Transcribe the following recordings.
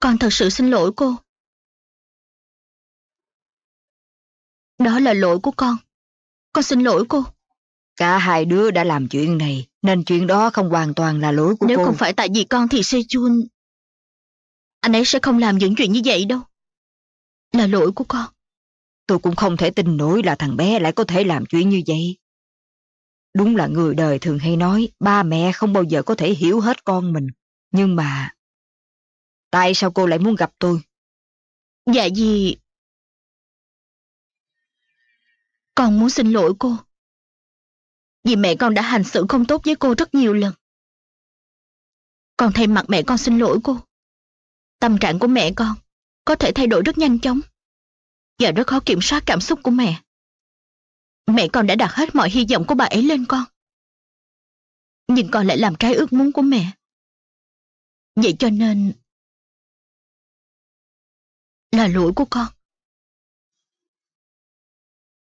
con thật sự xin lỗi cô đó là lỗi của con con xin lỗi cô cả hai đứa đã làm chuyện này nên chuyện đó không hoàn toàn là lỗi của nếu cô nếu không phải tại vì con thì sejun anh ấy sẽ không làm những chuyện như vậy đâu là lỗi của con tôi cũng không thể tin nổi là thằng bé lại có thể làm chuyện như vậy đúng là người đời thường hay nói ba mẹ không bao giờ có thể hiểu hết con mình nhưng mà Tại sao cô lại muốn gặp tôi? Dạ gì? Con muốn xin lỗi cô. Vì mẹ con đã hành xử không tốt với cô rất nhiều lần. Con thay mặt mẹ con xin lỗi cô. Tâm trạng của mẹ con có thể thay đổi rất nhanh chóng và rất khó kiểm soát cảm xúc của mẹ. Mẹ con đã đặt hết mọi hy vọng của bà ấy lên con. Nhưng con lại làm trái ước muốn của mẹ. Vậy cho nên là lỗi của con.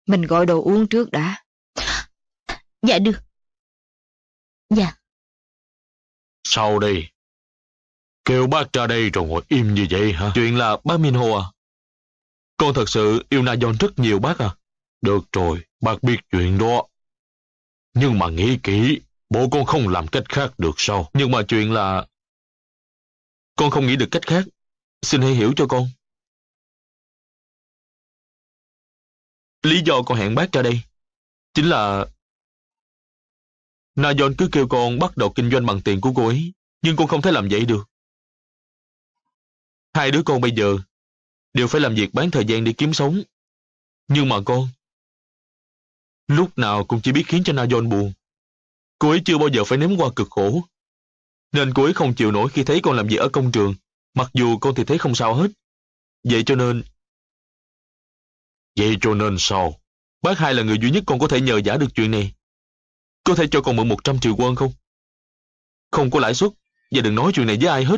Mình gọi đồ uống trước đã. Dạ được. Dạ. Sau đi. Kêu bác ra đây rồi ngồi im như vậy hả? Chuyện là bác Minho à? Con thật sự yêu Na John rất nhiều bác à? Được rồi, bác biết chuyện đó. Nhưng mà nghĩ kỹ, bố con không làm cách khác được sao? Nhưng mà chuyện là... Con không nghĩ được cách khác. Xin hãy hiểu cho con. Lý do con hẹn bác ra đây chính là... Nayon cứ kêu con bắt đầu kinh doanh bằng tiền của cô ấy, nhưng con không thể làm vậy được. Hai đứa con bây giờ đều phải làm việc bán thời gian để kiếm sống. Nhưng mà con, lúc nào cũng chỉ biết khiến cho Nayon buồn. Cô ấy chưa bao giờ phải nếm qua cực khổ, nên cô ấy không chịu nổi khi thấy con làm việc ở công trường, mặc dù con thì thấy không sao hết. Vậy cho nên, Vậy cho nên sao? Bác hai là người duy nhất con có thể nhờ giả được chuyện này. Có thể cho con mượn 100 triệu quân không? Không có lãi suất, và đừng nói chuyện này với ai hết.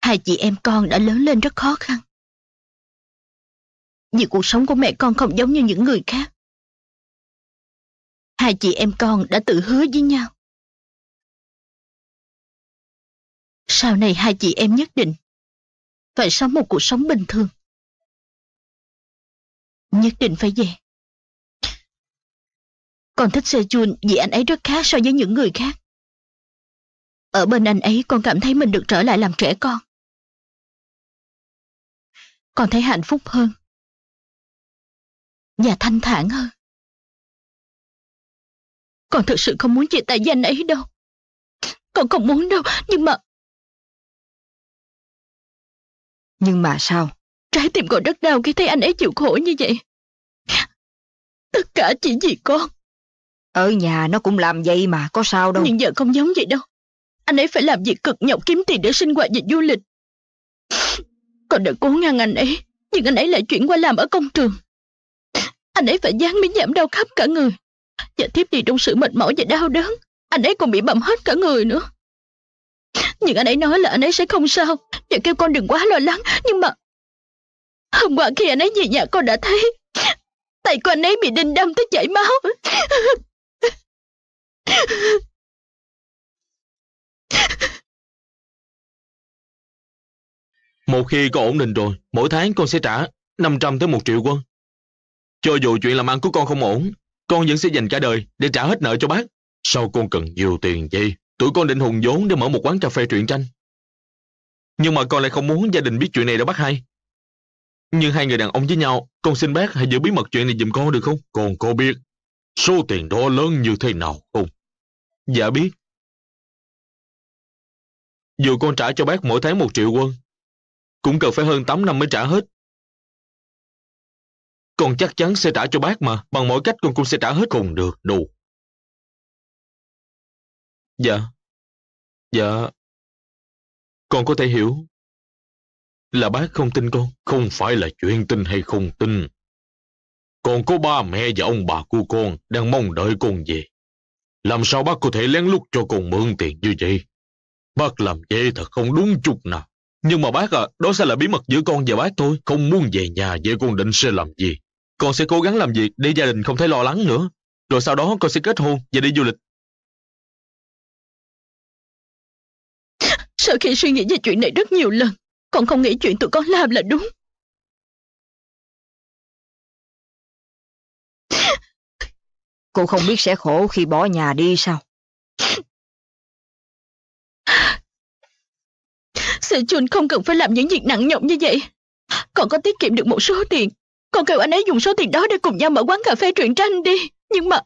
Hai chị em con đã lớn lên rất khó khăn. Vì cuộc sống của mẹ con không giống như những người khác. Hai chị em con đã tự hứa với nhau. Sau này hai chị em nhất định phải sống một cuộc sống bình thường. Nhất định phải về. Con thích Sejun vì anh ấy rất khác so với những người khác. Ở bên anh ấy con cảm thấy mình được trở lại làm trẻ con. Con thấy hạnh phúc hơn. Và thanh thản hơn. Con thực sự không muốn chia tay với anh ấy đâu. Con không muốn đâu, nhưng mà nhưng mà sao? Trái tim con rất đau khi thấy anh ấy chịu khổ như vậy. Tất cả chỉ vì con. Ở nhà nó cũng làm vậy mà, có sao đâu. Nhưng giờ không giống vậy đâu. Anh ấy phải làm việc cực nhọc kiếm tiền để sinh hoạt dịch du lịch. Con đã cố ngăn anh ấy, nhưng anh ấy lại chuyển qua làm ở công trường. Anh ấy phải dán miếng giảm đau khắp cả người. Và tiếp đi trong sự mệt mỏi và đau đớn, anh ấy còn bị bầm hết cả người nữa. Nhưng anh ấy nói là anh ấy sẽ không sao Và kêu con đừng quá lo lắng Nhưng mà Hôm qua khi anh ấy về nhà con đã thấy Tay của anh ấy bị đinh đâm tới chảy máu Một khi con ổn định rồi Mỗi tháng con sẽ trả 500 tới 1 triệu quân Cho dù chuyện làm ăn của con không ổn Con vẫn sẽ dành cả đời Để trả hết nợ cho bác Sao con cần nhiều tiền vậy Tụi con định hùng vốn để mở một quán cà phê truyện tranh. Nhưng mà con lại không muốn gia đình biết chuyện này đâu bắt hai. Nhưng hai người đàn ông với nhau, con xin bác hãy giữ bí mật chuyện này giùm con được không? Còn cô biết, số tiền đó lớn như thế nào không? Dạ biết. Dù con trả cho bác mỗi tháng một triệu quân, cũng cần phải hơn 8 năm mới trả hết. Con chắc chắn sẽ trả cho bác mà, bằng mọi cách con cũng sẽ trả hết. Không được đâu, Dạ. Dạ. Con có thể hiểu. Là bác không tin con. Không phải là chuyện tin hay không tin. Còn có ba mẹ và ông bà của con đang mong đợi con về. Làm sao bác có thể lén lút cho con mượn tiền như vậy? Bác làm vậy thật không đúng chút nào. Nhưng mà bác à, đó sẽ là bí mật giữa con và bác thôi. Không muốn về nhà, vậy con định sẽ làm gì? Con sẽ cố gắng làm việc để gia đình không thấy lo lắng nữa. Rồi sau đó con sẽ kết hôn và đi du lịch. Sau khi suy nghĩ về chuyện này rất nhiều lần, còn không nghĩ chuyện tụi con làm là đúng. Cô không biết sẽ khổ khi bỏ nhà đi sao? Sự Chun không cần phải làm những việc nặng nhọc như vậy. Còn có tiết kiệm được một số tiền. Con kêu anh ấy dùng số tiền đó để cùng nhau mở quán cà phê truyện tranh đi. Nhưng mà...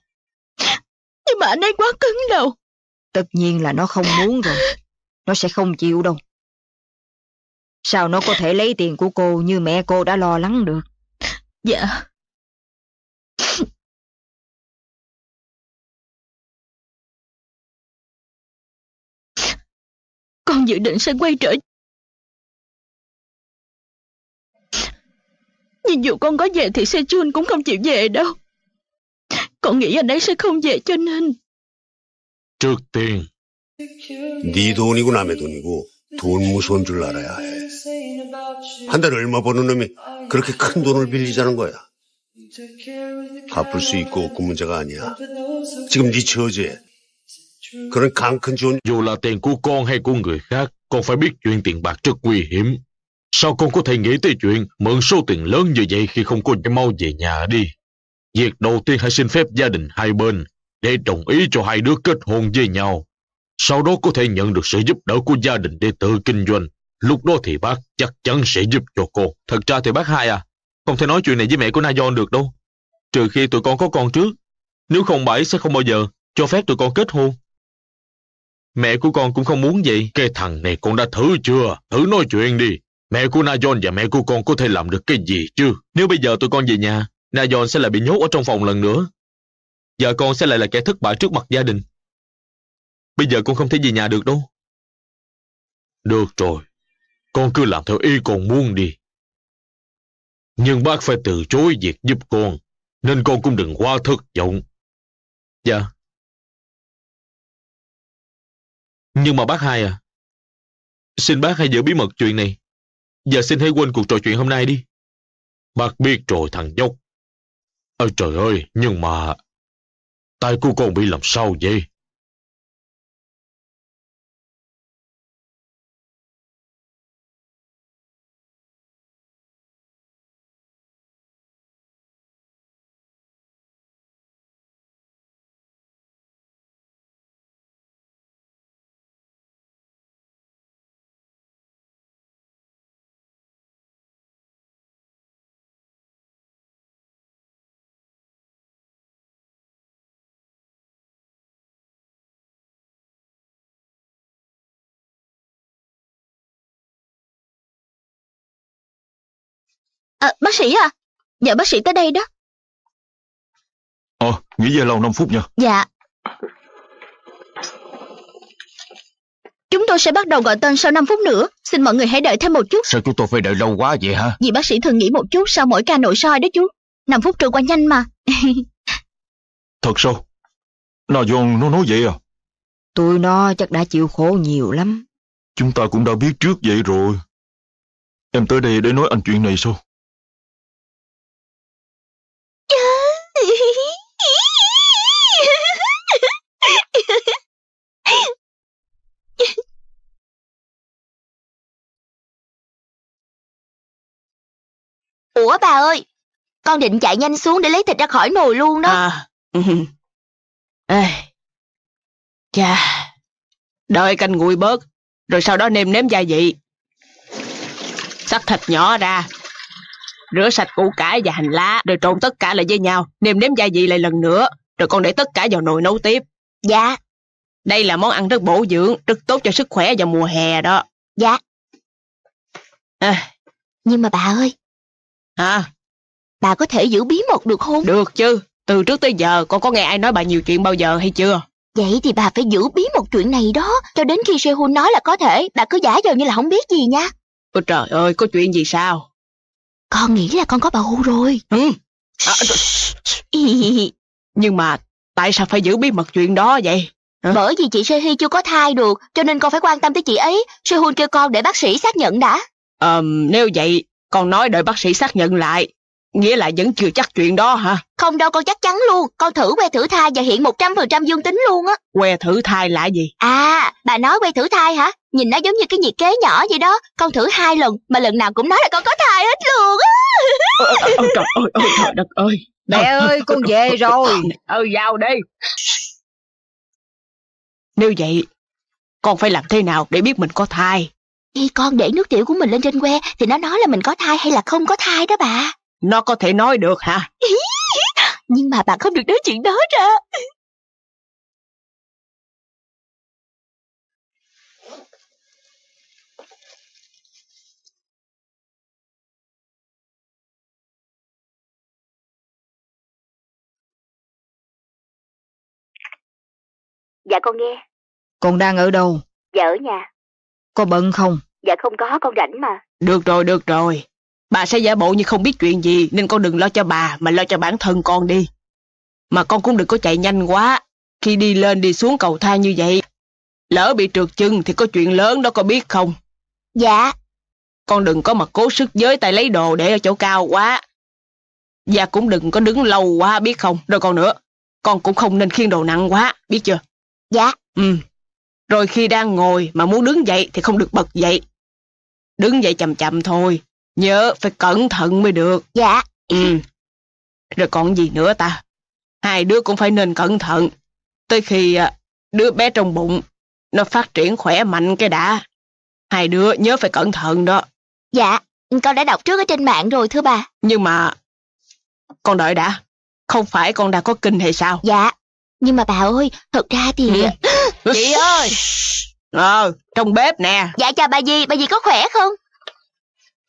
Nhưng mà anh ấy quá cứng đầu. Tất nhiên là nó không muốn rồi. Nó sẽ không chịu đâu. Sao nó có thể lấy tiền của cô như mẹ cô đã lo lắng được? Dạ. Con dự định sẽ quay trở Nhưng dù con có về thì Se Chun cũng không chịu về đâu. Con nghĩ anh ấy sẽ không về cho nên... Trước tiên, 네 돈이고 남의 돈이고 돈 무서운 줄 알아야 해. 한 달에 얼마 버는 놈이 그렇게 큰 돈을 빌리자는 거야. 갚을 수 있고 없고 문제가 아니야. 지금 네 처지에 그런 강큰 지원 dù là tiền của con hay của người khác con phải biết chuyện tiền bạc rất nguy hiểm sao con có thể nghĩ tới chuyện mượn số tiền lớn như vậy khi không có mau về nhà đi việc đầu tiên hãy xin phép gia đình hai bên để đồng ý cho hai đứa kết hôn với nhau sau đó có thể nhận được sự giúp đỡ của gia đình để tự kinh doanh. Lúc đó thì bác chắc chắn sẽ giúp cho cô. Thật ra thì bác hai à, không thể nói chuyện này với mẹ của Nayon được đâu. Trừ khi tụi con có con trước. Nếu không bảy sẽ không bao giờ cho phép tụi con kết hôn. Mẹ của con cũng không muốn vậy. Cái thằng này con đã thử chưa? Thử nói chuyện đi. Mẹ của Nayon và mẹ của con có thể làm được cái gì chứ? Nếu bây giờ tụi con về nhà, Nayon sẽ lại bị nhốt ở trong phòng lần nữa. Giờ con sẽ lại là kẻ thất bại trước mặt gia đình. Bây giờ con không thể về nhà được đâu. Được rồi, con cứ làm theo ý con muốn đi. Nhưng bác phải từ chối việc giúp con, nên con cũng đừng quá thất vọng. Dạ. Nhưng mà bác hai à, xin bác hãy giữ bí mật chuyện này. Và xin hãy quên cuộc trò chuyện hôm nay đi. Bác biết rồi thằng nhóc. Ôi trời ơi, nhưng mà... Tay của con bị làm sao vậy? À, bác sĩ à? Dạ bác sĩ tới đây đó. Ờ, nghỉ giờ lâu 5 phút nha. Dạ. Chúng tôi sẽ bắt đầu gọi tên sau 5 phút nữa. Xin mọi người hãy đợi thêm một chút. Sao chúng tôi phải đợi lâu quá vậy hả? Vì bác sĩ thường nghỉ một chút sau mỗi ca nội soi đó chú. 5 phút trôi qua nhanh mà. Thật sao? Nào John nó nói vậy à? Tôi nó chắc đã chịu khổ nhiều lắm. Chúng ta cũng đã biết trước vậy rồi. Em tới đây để nói anh chuyện này sao? Ủa bà ơi, con định chạy nhanh xuống để lấy thịt ra khỏi nồi luôn đó. À, Ê, chà, đợi canh nguội bớt, rồi sau đó nêm nếm gia vị. Sắc thịt nhỏ ra, rửa sạch củ cải và hành lá, rồi trộn tất cả lại với nhau, nêm nếm gia vị lại lần nữa, rồi con để tất cả vào nồi nấu tiếp. Dạ. Đây là món ăn rất bổ dưỡng, rất tốt cho sức khỏe vào mùa hè đó. Dạ. À. Nhưng mà bà ơi, Hả? Bà có thể giữ bí mật được không? Được chứ. Từ trước tới giờ con có nghe ai nói bà nhiều chuyện bao giờ hay chưa? Vậy thì bà phải giữ bí mật chuyện này đó. Cho đến khi Sehun nói là có thể, bà cứ giả vờ như là không biết gì nha. Ôi trời ơi, có chuyện gì sao? Con nghĩ là con có bà Hu rồi. Ừ. À, Nhưng mà tại sao phải giữ bí mật chuyện đó vậy? Hả? Bởi vì chị Sehi chưa có thai được, cho nên con phải quan tâm tới chị ấy. Sehun kêu con để bác sĩ xác nhận đã. Ờ, à, nếu vậy con nói đợi bác sĩ xác nhận lại. Nghĩa là vẫn chưa chắc chuyện đó hả? Không đâu con chắc chắn luôn. Con thử que thử thai và hiện 100% dương tính luôn á. Que thử thai là gì? À, bà nói que thử thai hả? Nhìn nó giống như cái nhiệt kế nhỏ vậy đó. Con thử hai lần mà lần nào cũng nói là con có thai hết luôn á. Ôi, trời ơi, ôi, trời đất ơi. Mẹ ơi, con về rồi. Ừ, vào đi. Nếu vậy, con phải làm thế nào để biết mình có thai? Khi con để nước tiểu của mình lên trên que thì nó nói là mình có thai hay là không có thai đó bà. Nó có thể nói được hả? Nhưng mà bạn không được nói chuyện đó ra. Dạ con nghe. Con đang ở đâu? Dạ ở nhà. Có bận không? Dạ không có, con rảnh mà. Được rồi, được rồi. Bà sẽ giả bộ như không biết chuyện gì nên con đừng lo cho bà mà lo cho bản thân con đi. Mà con cũng đừng có chạy nhanh quá. Khi đi lên đi xuống cầu thang như vậy, lỡ bị trượt chân thì có chuyện lớn đó con biết không? Dạ. Con đừng có mà cố sức giới tay lấy đồ để ở chỗ cao quá. Và cũng đừng có đứng lâu quá biết không? Rồi còn nữa, con cũng không nên khiêng đồ nặng quá, biết chưa? Dạ. Ừ, rồi khi đang ngồi mà muốn đứng dậy thì không được bật dậy. Đứng dậy chậm chậm thôi. Nhớ phải cẩn thận mới được. Dạ. Ừ. Rồi còn gì nữa ta? Hai đứa cũng phải nên cẩn thận. Tới khi à, đứa bé trong bụng nó phát triển khỏe mạnh cái đã. Hai đứa nhớ phải cẩn thận đó. Dạ, con đã đọc trước ở trên mạng rồi thưa bà. Nhưng mà... Con đợi đã. Không phải con đã có kinh hay sao? Dạ, nhưng mà bà ơi thật ra thì ừ. chị ơi ờ trong bếp nè dạ chào bà dì bà dì có khỏe không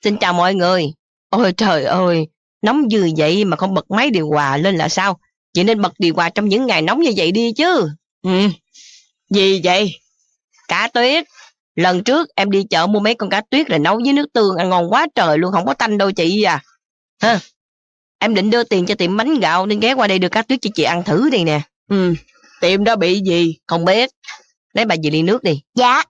xin chào mọi người ôi trời ơi nóng như vậy mà không bật máy điều hòa lên là sao chị nên bật điều hòa trong những ngày nóng như vậy đi chứ ừ gì vậy cá tuyết lần trước em đi chợ mua mấy con cá tuyết rồi nấu với nước tương ăn ngon quá trời luôn không có tanh đâu chị à hả em định đưa tiền cho tiệm bánh gạo nên ghé qua đây đưa cá tuyết cho chị ăn thử đi nè Ừ, tiệm đó bị gì? Không biết. Lấy bà dì ly nước đi. Dạ.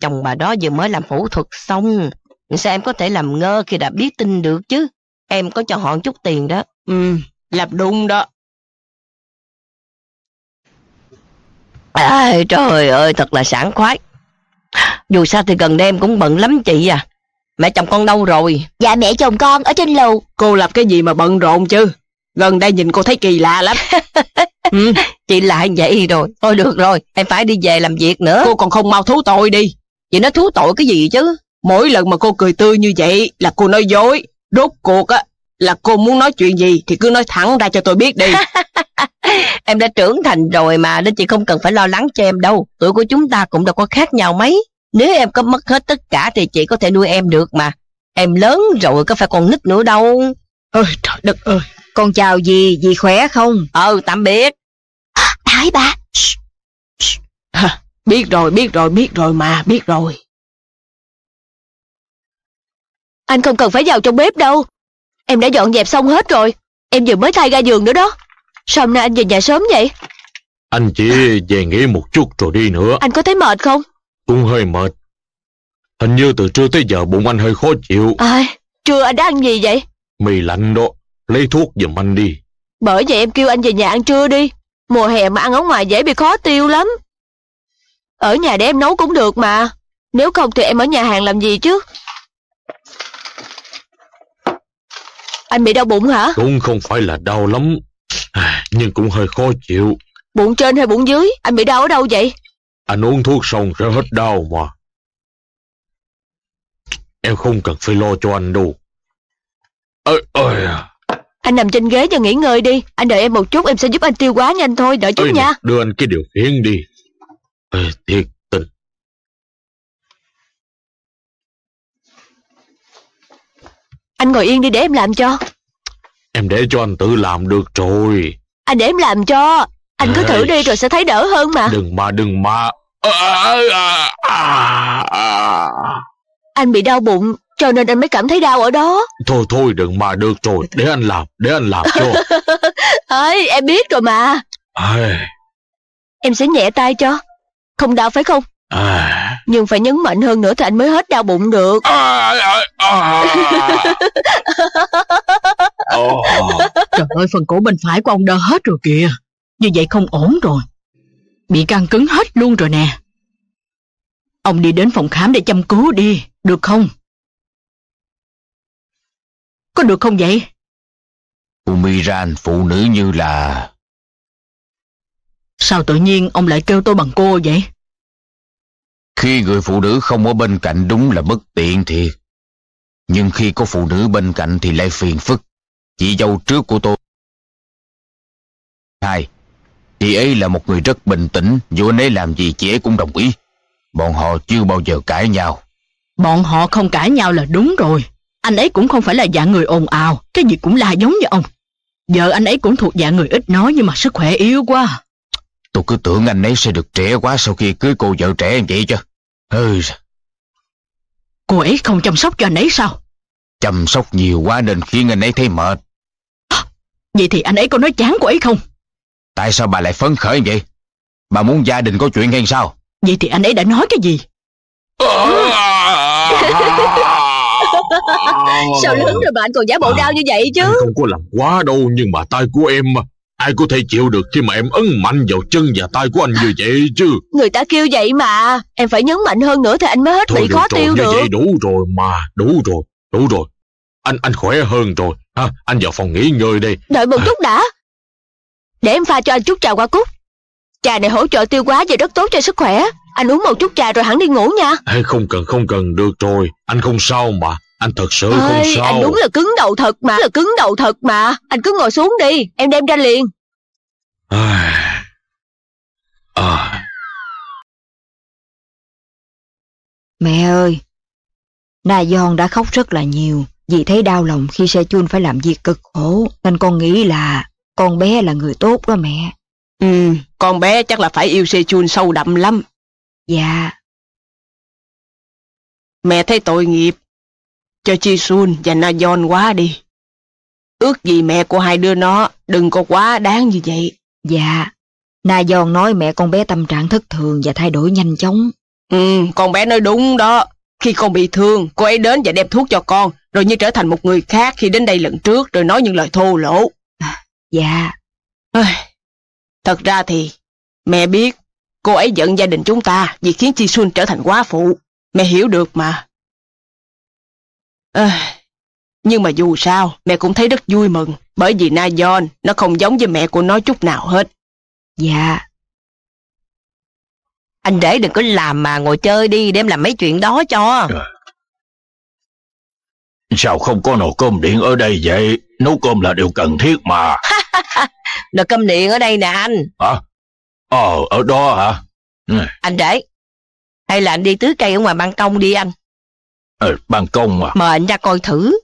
Chồng bà đó vừa mới làm phẫu thuật xong. Sao em có thể làm ngơ khi đã biết tin được chứ? Em có cho họ chút tiền đó. Ừ, làm đúng đó. Ê, trời ơi, thật là sảng khoái. Dù sao thì gần đây em cũng bận lắm chị à. Mẹ chồng con đâu rồi? Dạ mẹ chồng con ở trên lầu. Cô làm cái gì mà bận rộn chứ? gần đây nhìn cô thấy kỳ lạ lắm ừ. chị lại vậy rồi thôi được rồi em phải đi về làm việc nữa cô còn không mau thú tội đi vậy nó thú tội cái gì chứ mỗi lần mà cô cười tươi như vậy là cô nói dối rốt cuộc á là cô muốn nói chuyện gì thì cứ nói thẳng ra cho tôi biết đi em đã trưởng thành rồi mà nên chị không cần phải lo lắng cho em đâu tuổi của chúng ta cũng đâu có khác nhau mấy nếu em có mất hết tất cả thì chị có thể nuôi em được mà em lớn rồi có phải còn nít nữa đâu ơi trời đất ơi con chào dì, dì khỏe không? Ừ, tạm biệt. Thái à, bà. biết rồi, biết rồi, biết rồi mà, biết rồi. Anh không cần phải vào trong bếp đâu. Em đã dọn dẹp xong hết rồi. Em vừa mới thay ga giường nữa đó. Sao hôm nay anh về nhà sớm vậy? Anh chỉ về nghỉ một chút rồi đi nữa. Anh có thấy mệt không? Cũng hơi mệt. Hình như từ trưa tới giờ bụng anh hơi khó chịu. À, trưa anh đã ăn gì vậy? Mì lạnh đó lấy thuốc giùm anh đi. Bởi vậy em kêu anh về nhà ăn trưa đi. Mùa hè mà ăn ở ngoài dễ bị khó tiêu lắm. Ở nhà để em nấu cũng được mà. Nếu không thì em ở nhà hàng làm gì chứ? Anh bị đau bụng hả? Cũng không phải là đau lắm, à, nhưng cũng hơi khó chịu. Bụng trên hay bụng dưới? Anh bị đau ở đâu vậy? Anh uống thuốc xong sẽ hết đau mà. Em không cần phải lo cho anh đâu. Ơi ơi à. Anh nằm trên ghế và nghỉ ngơi đi Anh đợi em một chút em sẽ giúp anh tiêu quá nhanh thôi Đợi chút Ôi, nha Đưa anh cái điều khiển đi Ê, Thiệt tình Anh ngồi yên đi để em làm cho Em để cho anh tự làm được rồi Anh để em làm cho Anh cứ thử đi rồi sẽ thấy đỡ hơn mà Đừng mà đừng mà à, à, à, Anh bị đau bụng cho nên anh mới cảm thấy đau ở đó Thôi thôi đừng mà được rồi Để anh làm Để anh làm cho Ơi em biết rồi mà à... Em sẽ nhẹ tay cho Không đau phải không à... Nhưng phải nhấn mạnh hơn nữa Thì anh mới hết đau bụng được à, à, à... Trời ơi phần cổ bên phải của ông đỡ hết rồi kìa Như vậy không ổn rồi Bị căng cứng hết luôn rồi nè Ông đi đến phòng khám để chăm cứu đi Được không có được không vậy? Umiran phụ nữ như là... Sao tự nhiên ông lại kêu tôi bằng cô vậy? Khi người phụ nữ không ở bên cạnh đúng là bất tiện thì Nhưng khi có phụ nữ bên cạnh thì lại phiền phức. Chị dâu trước của tôi. Hai, chị ấy là một người rất bình tĩnh, dù anh ấy làm gì chị ấy cũng đồng ý. Bọn họ chưa bao giờ cãi nhau. Bọn họ không cãi nhau là đúng rồi. Anh ấy cũng không phải là dạng người ồn ào, cái gì cũng là giống như ông. Giờ anh ấy cũng thuộc dạng người ít nói nhưng mà sức khỏe yếu quá. Tôi cứ tưởng anh ấy sẽ được trẻ quá sau khi cưới cô vợ trẻ vậy chứ. Ừ. Cô ấy không chăm sóc cho anh ấy sao? Chăm sóc nhiều quá nên khiến anh ấy thấy mệt. vậy thì anh ấy có nói chán cô ấy không? Tại sao bà lại phấn khởi vậy? Bà muốn gia đình có chuyện hay sao? Vậy thì anh ấy đã nói cái gì? Sao lớn rồi mà anh còn giả bộ à, đau như vậy chứ Không có làm quá đâu Nhưng mà tay của em Ai có thể chịu được khi mà em ấn mạnh vào chân và tay của anh như vậy chứ Người ta kêu vậy mà Em phải nhấn mạnh hơn nữa thì anh mới hết Thôi bị khó tiêu được vậy đủ rồi mà Đủ rồi, đủ rồi Anh anh khỏe hơn rồi ha, Anh vào phòng nghỉ ngơi đi Đợi một à. chút đã Để em pha cho anh chút trà hoa cúc Trà này hỗ trợ tiêu hóa và rất tốt cho sức khỏe anh uống một chút trà rồi hẳn đi ngủ nha Không cần không cần được rồi Anh không sao mà anh thật sự Ê, không sao anh đúng là cứng đầu thật mà là cứng đầu thật mà anh cứ ngồi xuống đi em đem ra liền à, à. mẹ ơi na giòn đã khóc rất là nhiều vì thấy đau lòng khi xe chun phải làm việc cực khổ nên con nghĩ là con bé là người tốt đó mẹ ừ con bé chắc là phải yêu xe chun sâu đậm lắm dạ mẹ thấy tội nghiệp cho Chi Sun và Na Yon quá đi. Ước gì mẹ của hai đứa nó đừng có quá đáng như vậy. Dạ, Na Yon nói mẹ con bé tâm trạng thất thường và thay đổi nhanh chóng. Ừ, con bé nói đúng đó. Khi con bị thương, cô ấy đến và đem thuốc cho con, rồi như trở thành một người khác khi đến đây lần trước rồi nói những lời thô lỗ. À, dạ. Thật ra thì, mẹ biết cô ấy giận gia đình chúng ta vì khiến Chi Xuân trở thành quá phụ. Mẹ hiểu được mà. À, nhưng mà dù sao, mẹ cũng thấy rất vui mừng, bởi vì Na John nó không giống với mẹ của nó chút nào hết. Dạ. Anh để đừng có làm mà ngồi chơi đi, đem làm mấy chuyện đó cho. Sao không có nồi cơm điện ở đây vậy? Nấu cơm là điều cần thiết mà. nồi cơm điện ở đây nè anh. Hả? Ờ, ở đó hả? Ừ. Anh để. Hay là anh đi tưới cây ở ngoài ban công đi anh ở ờ, ban công à. Mời anh ra coi thử.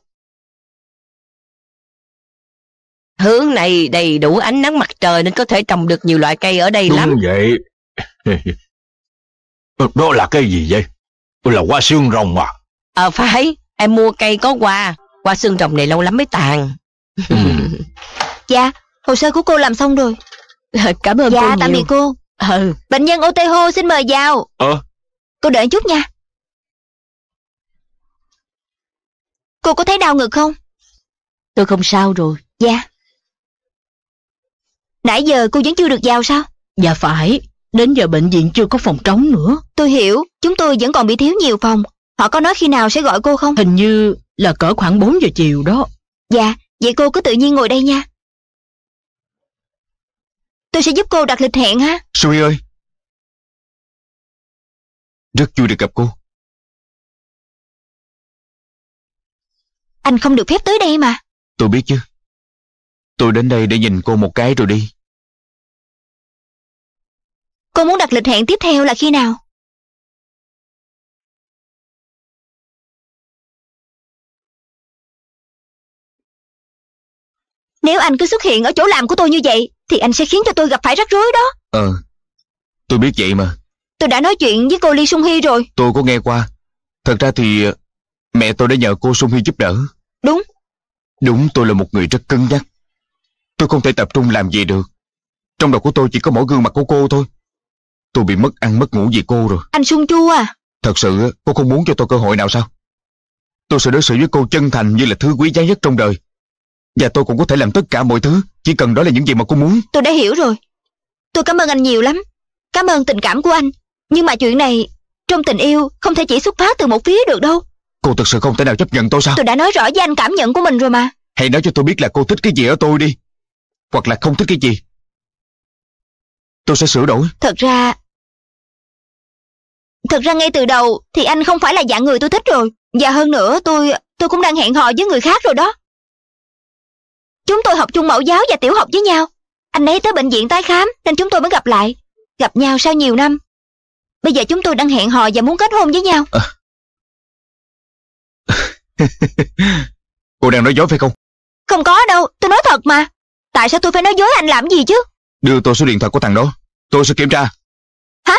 Hướng này đầy đủ ánh nắng mặt trời nên có thể trồng được nhiều loại cây ở đây Đúng lắm. Đúng vậy. Đó là cây gì vậy? Là hoa xương rồng à? Ờ à, phải, em mua cây có hoa. Hoa xương rồng này lâu lắm mới tàn. Ừ. dạ, hồ sơ của cô làm xong rồi. Ờ, cảm ơn dạ, cô Dạ, tạm biệt cô. Ừ. Bệnh nhân ô xin mời vào. Ờ. Cô đợi chút nha. Cô có thấy đau ngực không? Tôi không sao rồi. Dạ. Nãy giờ cô vẫn chưa được vào sao? Dạ phải, đến giờ bệnh viện chưa có phòng trống nữa. Tôi hiểu, chúng tôi vẫn còn bị thiếu nhiều phòng. Họ có nói khi nào sẽ gọi cô không? Hình như là cỡ khoảng 4 giờ chiều đó. Dạ, vậy cô cứ tự nhiên ngồi đây nha. Tôi sẽ giúp cô đặt lịch hẹn ha. Suri ơi. Rất vui được gặp cô. Anh không được phép tới đây mà Tôi biết chứ Tôi đến đây để nhìn cô một cái rồi đi Cô muốn đặt lịch hẹn tiếp theo là khi nào? Nếu anh cứ xuất hiện ở chỗ làm của tôi như vậy Thì anh sẽ khiến cho tôi gặp phải rắc rối đó Ờ Tôi biết vậy mà Tôi đã nói chuyện với cô Ly Sung Hy rồi Tôi có nghe qua Thật ra thì Mẹ tôi đã nhờ cô Sung Hy giúp đỡ Đúng Đúng tôi là một người rất cân nhắc Tôi không thể tập trung làm gì được Trong đầu của tôi chỉ có mỗi gương mặt của cô thôi Tôi bị mất ăn mất ngủ vì cô rồi Anh Sung Chu à Thật sự cô không muốn cho tôi cơ hội nào sao Tôi sẽ đối xử với cô chân thành như là thứ quý giá nhất trong đời Và tôi cũng có thể làm tất cả mọi thứ Chỉ cần đó là những gì mà cô muốn Tôi đã hiểu rồi Tôi cảm ơn anh nhiều lắm Cảm ơn tình cảm của anh Nhưng mà chuyện này Trong tình yêu không thể chỉ xuất phát từ một phía được đâu Cô thực sự không thể nào chấp nhận tôi sao Tôi đã nói rõ với anh cảm nhận của mình rồi mà Hãy nói cho tôi biết là cô thích cái gì ở tôi đi Hoặc là không thích cái gì Tôi sẽ sửa đổi Thật ra Thật ra ngay từ đầu Thì anh không phải là dạng người tôi thích rồi Và hơn nữa tôi Tôi cũng đang hẹn hò với người khác rồi đó Chúng tôi học chung mẫu giáo và tiểu học với nhau Anh ấy tới bệnh viện tái khám Nên chúng tôi mới gặp lại Gặp nhau sau nhiều năm Bây giờ chúng tôi đang hẹn hò và muốn kết hôn với nhau à, Cô đang nói dối phải không Không có đâu tôi nói thật mà Tại sao tôi phải nói dối anh làm gì chứ Đưa tôi số điện thoại của thằng đó Tôi sẽ kiểm tra Hả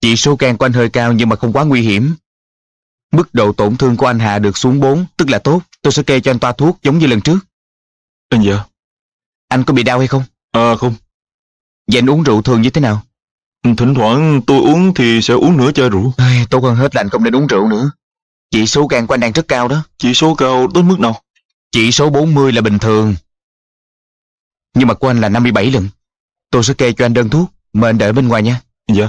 Chỉ số gan của anh hơi cao nhưng mà không quá nguy hiểm Mức độ tổn thương của anh hạ được xuống 4 Tức là tốt Tôi sẽ kê cho anh toa thuốc giống như lần trước anh dạ Anh có bị đau hay không Ờ không Vậy anh uống rượu thường như thế nào Thỉnh thoảng tôi uống thì sẽ uống nửa chai rượu. Ai, tốt hơn hết lành không nên uống rượu nữa. Chỉ số gan của anh đang rất cao đó. Chỉ số cao tới mức nào? Chỉ số 40 là bình thường. Nhưng mà của anh là 57 lần. Tôi sẽ kê cho anh đơn thuốc. Mời anh đợi bên ngoài nha. Dạ.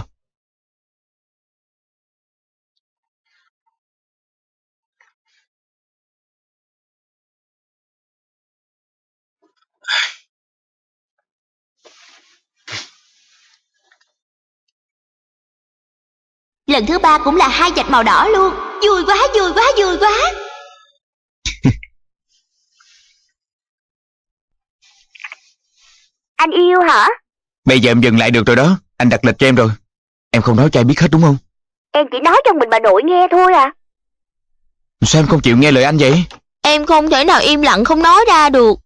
Lần thứ ba cũng là hai dạch màu đỏ luôn Vui quá, vui quá, vui quá Anh yêu hả? Bây giờ em dừng lại được rồi đó Anh đặt lịch cho em rồi Em không nói cho ai biết hết đúng không? Em chỉ nói cho mình bà nội nghe thôi à Sao em không chịu nghe lời anh vậy? Em không thể nào im lặng không nói ra được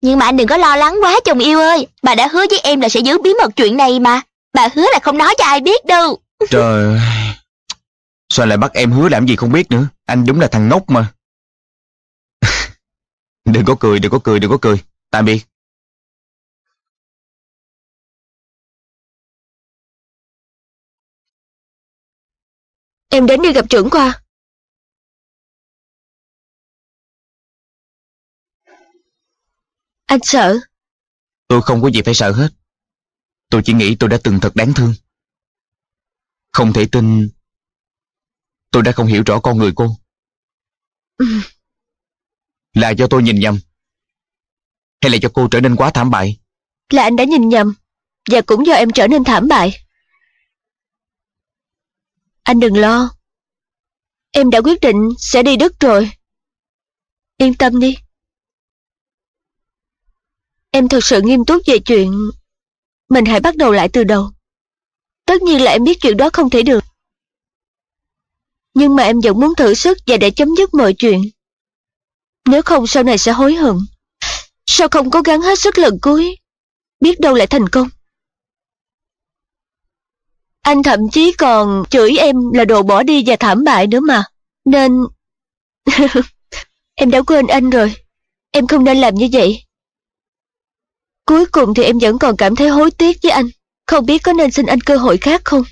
Nhưng mà anh đừng có lo lắng quá chồng yêu ơi Bà đã hứa với em là sẽ giữ bí mật chuyện này mà Bà hứa là không nói cho ai biết đâu Trời Sao lại bắt em hứa làm gì không biết nữa Anh đúng là thằng ngốc mà Đừng có cười, đừng có cười, đừng có cười Tạm biệt Em đến đi gặp trưởng qua Anh sợ Tôi không có gì phải sợ hết Tôi chỉ nghĩ tôi đã từng thật đáng thương không thể tin Tôi đã không hiểu rõ con người cô ừ. Là do tôi nhìn nhầm Hay là do cô trở nên quá thảm bại Là anh đã nhìn nhầm Và cũng do em trở nên thảm bại Anh đừng lo Em đã quyết định sẽ đi Đức rồi Yên tâm đi Em thật sự nghiêm túc về chuyện Mình hãy bắt đầu lại từ đầu tất nhiên là em biết chuyện đó không thể được. Nhưng mà em vẫn muốn thử sức và để chấm dứt mọi chuyện. Nếu không sau này sẽ hối hận. Sao không cố gắng hết sức lần cuối? Biết đâu lại thành công. Anh thậm chí còn chửi em là đồ bỏ đi và thảm bại nữa mà. Nên... em đã quên anh rồi. Em không nên làm như vậy. Cuối cùng thì em vẫn còn cảm thấy hối tiếc với anh. Không biết có nên xin anh cơ hội khác không?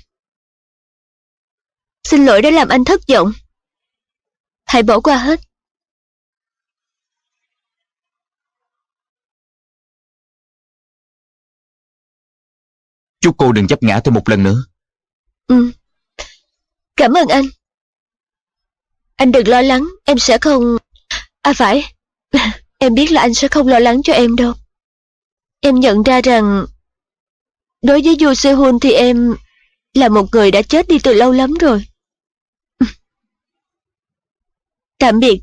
Xin lỗi đã làm anh thất vọng. Hãy bỏ qua hết. Chúc cô đừng chấp ngã thêm một lần nữa. Ừ. Cảm ơn anh. Anh đừng lo lắng, em sẽ không... À phải, em biết là anh sẽ không lo lắng cho em đâu. Em nhận ra rằng Đối với Du Sehun thì em là một người đã chết đi từ lâu lắm rồi. Tạm biệt.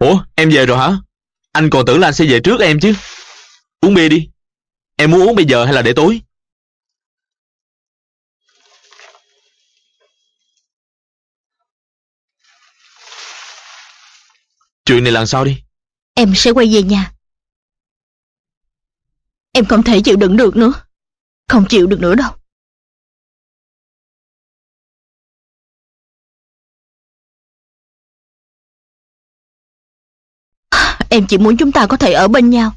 Ủa, em về rồi hả? Anh còn tưởng là anh sẽ về trước em chứ. Uống bia đi. Em muốn uống bây giờ hay là để tối? Chuyện này lần sau đi. Em sẽ quay về nhà. Em không thể chịu đựng được nữa. Không chịu được nữa đâu. Em chỉ muốn chúng ta có thể ở bên nhau.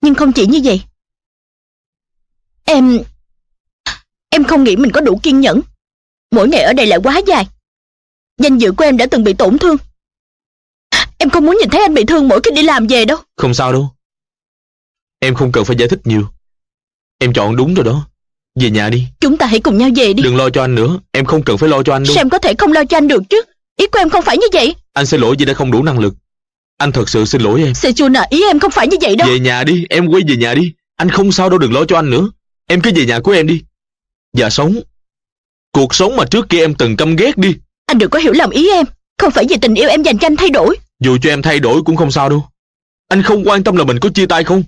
Nhưng không chỉ như vậy. Em... Em không nghĩ mình có đủ kiên nhẫn. Mỗi ngày ở đây lại quá dài. Danh dự của em đã từng bị tổn thương. Em không muốn nhìn thấy anh bị thương mỗi khi đi làm về đâu. Không sao đâu. Em không cần phải giải thích nhiều. Em chọn đúng rồi đó. Về nhà đi. Chúng ta hãy cùng nhau về đi. Đừng lo cho anh nữa. Em không cần phải lo cho anh đâu. Sao em có thể không lo cho anh được chứ? Ý của em không phải như vậy. Anh xin lỗi vì đã không đủ năng lực. Anh thật sự xin lỗi em Sejuna ý em không phải như vậy đâu Về nhà đi Em quay về nhà đi Anh không sao đâu đừng lo cho anh nữa Em cứ về nhà của em đi Và dạ sống Cuộc sống mà trước kia em từng căm ghét đi Anh đừng có hiểu lầm ý em Không phải vì tình yêu em dành cho anh thay đổi Dù cho em thay đổi cũng không sao đâu Anh không quan tâm là mình có chia tay không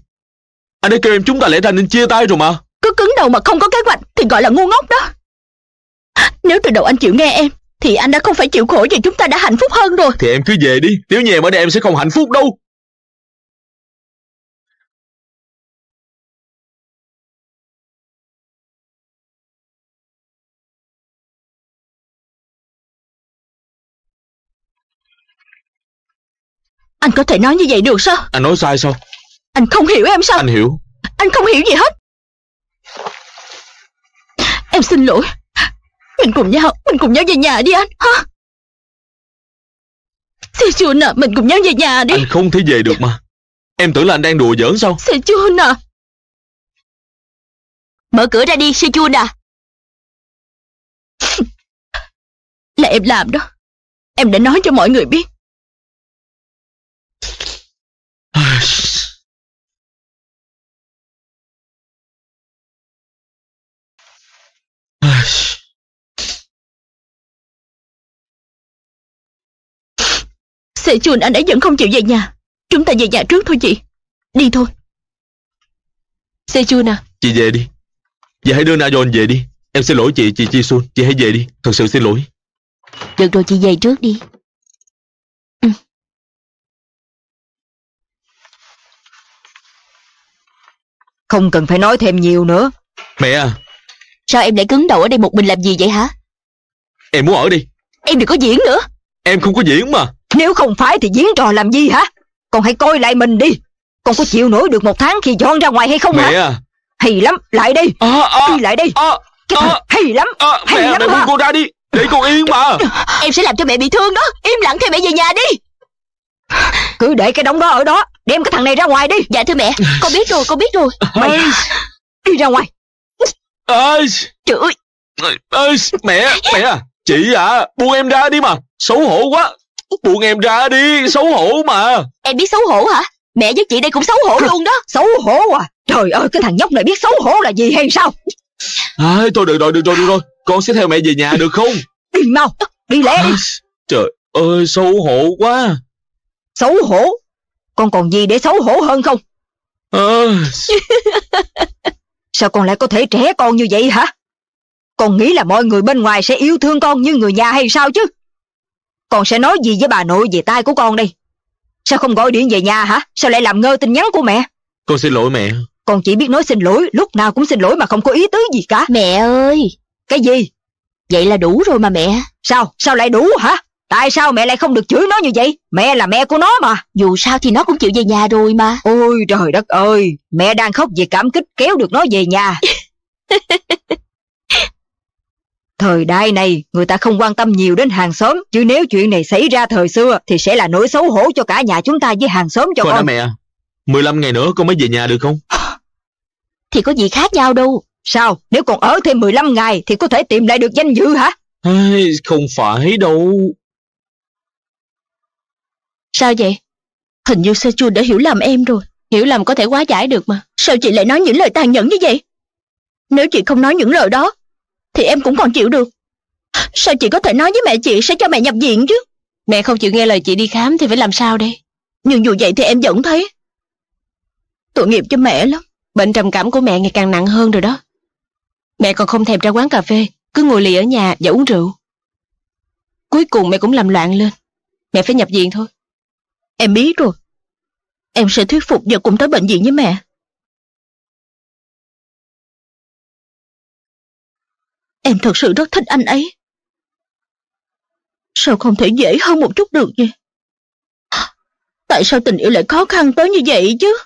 Anh đã kêu em chúng ta lẽ ra nên chia tay rồi mà Cứ cứng đầu mà không có kế hoạch Thì gọi là ngu ngốc đó Nếu từ đầu anh chịu nghe em thì anh đã không phải chịu khổ Vì chúng ta đã hạnh phúc hơn rồi Thì em cứ về đi tiểu như ở đây em sẽ không hạnh phúc đâu Anh có thể nói như vậy được sao Anh nói sai sao Anh không hiểu em sao Anh hiểu Anh không hiểu gì hết Em xin lỗi mình cùng nhau Mình cùng nhau về nhà đi anh hả xe Sejun à Mình cùng nhau về nhà đi Anh không thể về được mà Em tưởng là anh đang đùa giỡn sao xe Sejun à Mở cửa ra đi xe Sejun à Là em làm đó Em đã nói cho mọi người biết Sệ chuồn anh ấy vẫn không chịu về nhà Chúng ta về nhà trước thôi chị Đi thôi xe chuồn à Chị về đi chị hãy đưa Na Yon về đi Em xin lỗi chị, chị Chi Sun Chị hãy về đi, thật sự xin lỗi Được rồi chị về trước đi ừ. Không cần phải nói thêm nhiều nữa Mẹ à Sao em lại cứng đầu ở đây một mình làm gì vậy hả Em muốn ở đi Em đừng có diễn nữa Em không có diễn mà nếu không phải thì diễn trò làm gì hả? Con hãy coi lại mình đi. Con có chịu nổi được một tháng khi dọn ra ngoài hay không mẹ hả? À. Hay lắm, lại đi. À, à, đi lại đi. À, cái à, hay lắm, à, hay mẹ, lắm mẹ cô ra đi, để con yên mà. Em sẽ làm cho mẹ bị thương đó, im lặng theo mẹ về nhà đi. Cứ để cái đống đó ở đó, đem cái thằng này ra ngoài đi. Dạ thưa mẹ, con biết rồi, con biết rồi. Mẹ. đi ra ngoài. Ơi. Trời ơi. Ơi, mẹ, mẹ à. chị à, buông em ra đi mà, xấu hổ quá, buông em ra đi xấu hổ mà em biết xấu hổ hả mẹ với chị đây cũng xấu hổ luôn đó xấu hổ à trời ơi cái thằng nhóc này biết xấu hổ là gì hay sao à, thôi được rồi được rồi được rồi con sẽ theo mẹ về nhà được không đi mau đi lẹ đi à, trời ơi xấu hổ quá xấu hổ con còn gì để xấu hổ hơn không à. sao con lại có thể trẻ con như vậy hả con nghĩ là mọi người bên ngoài sẽ yêu thương con như người nhà hay sao chứ con sẽ nói gì với bà nội về tai của con đi sao không gọi điện về nhà hả sao lại làm ngơ tin nhắn của mẹ con xin lỗi mẹ con chỉ biết nói xin lỗi lúc nào cũng xin lỗi mà không có ý tứ gì cả mẹ ơi cái gì vậy là đủ rồi mà mẹ sao sao lại đủ hả tại sao mẹ lại không được chửi nó như vậy mẹ là mẹ của nó mà dù sao thì nó cũng chịu về nhà rồi mà ôi trời đất ơi mẹ đang khóc vì cảm kích kéo được nó về nhà Thời đại này, người ta không quan tâm nhiều đến hàng xóm, chứ nếu chuyện này xảy ra thời xưa thì sẽ là nỗi xấu hổ cho cả nhà chúng ta với hàng xóm cho Coi con. mẹ, 15 ngày nữa con mới về nhà được không? Thì có gì khác nhau đâu. Sao, nếu còn ở thêm 15 ngày thì có thể tìm lại được danh dự hả? Không phải đâu. Sao vậy? Hình như Sơ Chun đã hiểu lầm em rồi. Hiểu lầm có thể quá giải được mà. Sao chị lại nói những lời tàn nhẫn như vậy? Nếu chị không nói những lời đó, thì em cũng còn chịu được sao chị có thể nói với mẹ chị sẽ cho mẹ nhập viện chứ mẹ không chịu nghe lời chị đi khám thì phải làm sao đây nhưng dù vậy thì em vẫn thấy tội nghiệp cho mẹ lắm bệnh trầm cảm của mẹ ngày càng nặng hơn rồi đó mẹ còn không thèm ra quán cà phê cứ ngồi lì ở nhà và uống rượu cuối cùng mẹ cũng làm loạn lên mẹ phải nhập viện thôi em biết rồi em sẽ thuyết phục và cùng tới bệnh viện với mẹ Em thật sự rất thích anh ấy. Sao không thể dễ hơn một chút được vậy? Tại sao tình yêu lại khó khăn tới như vậy chứ?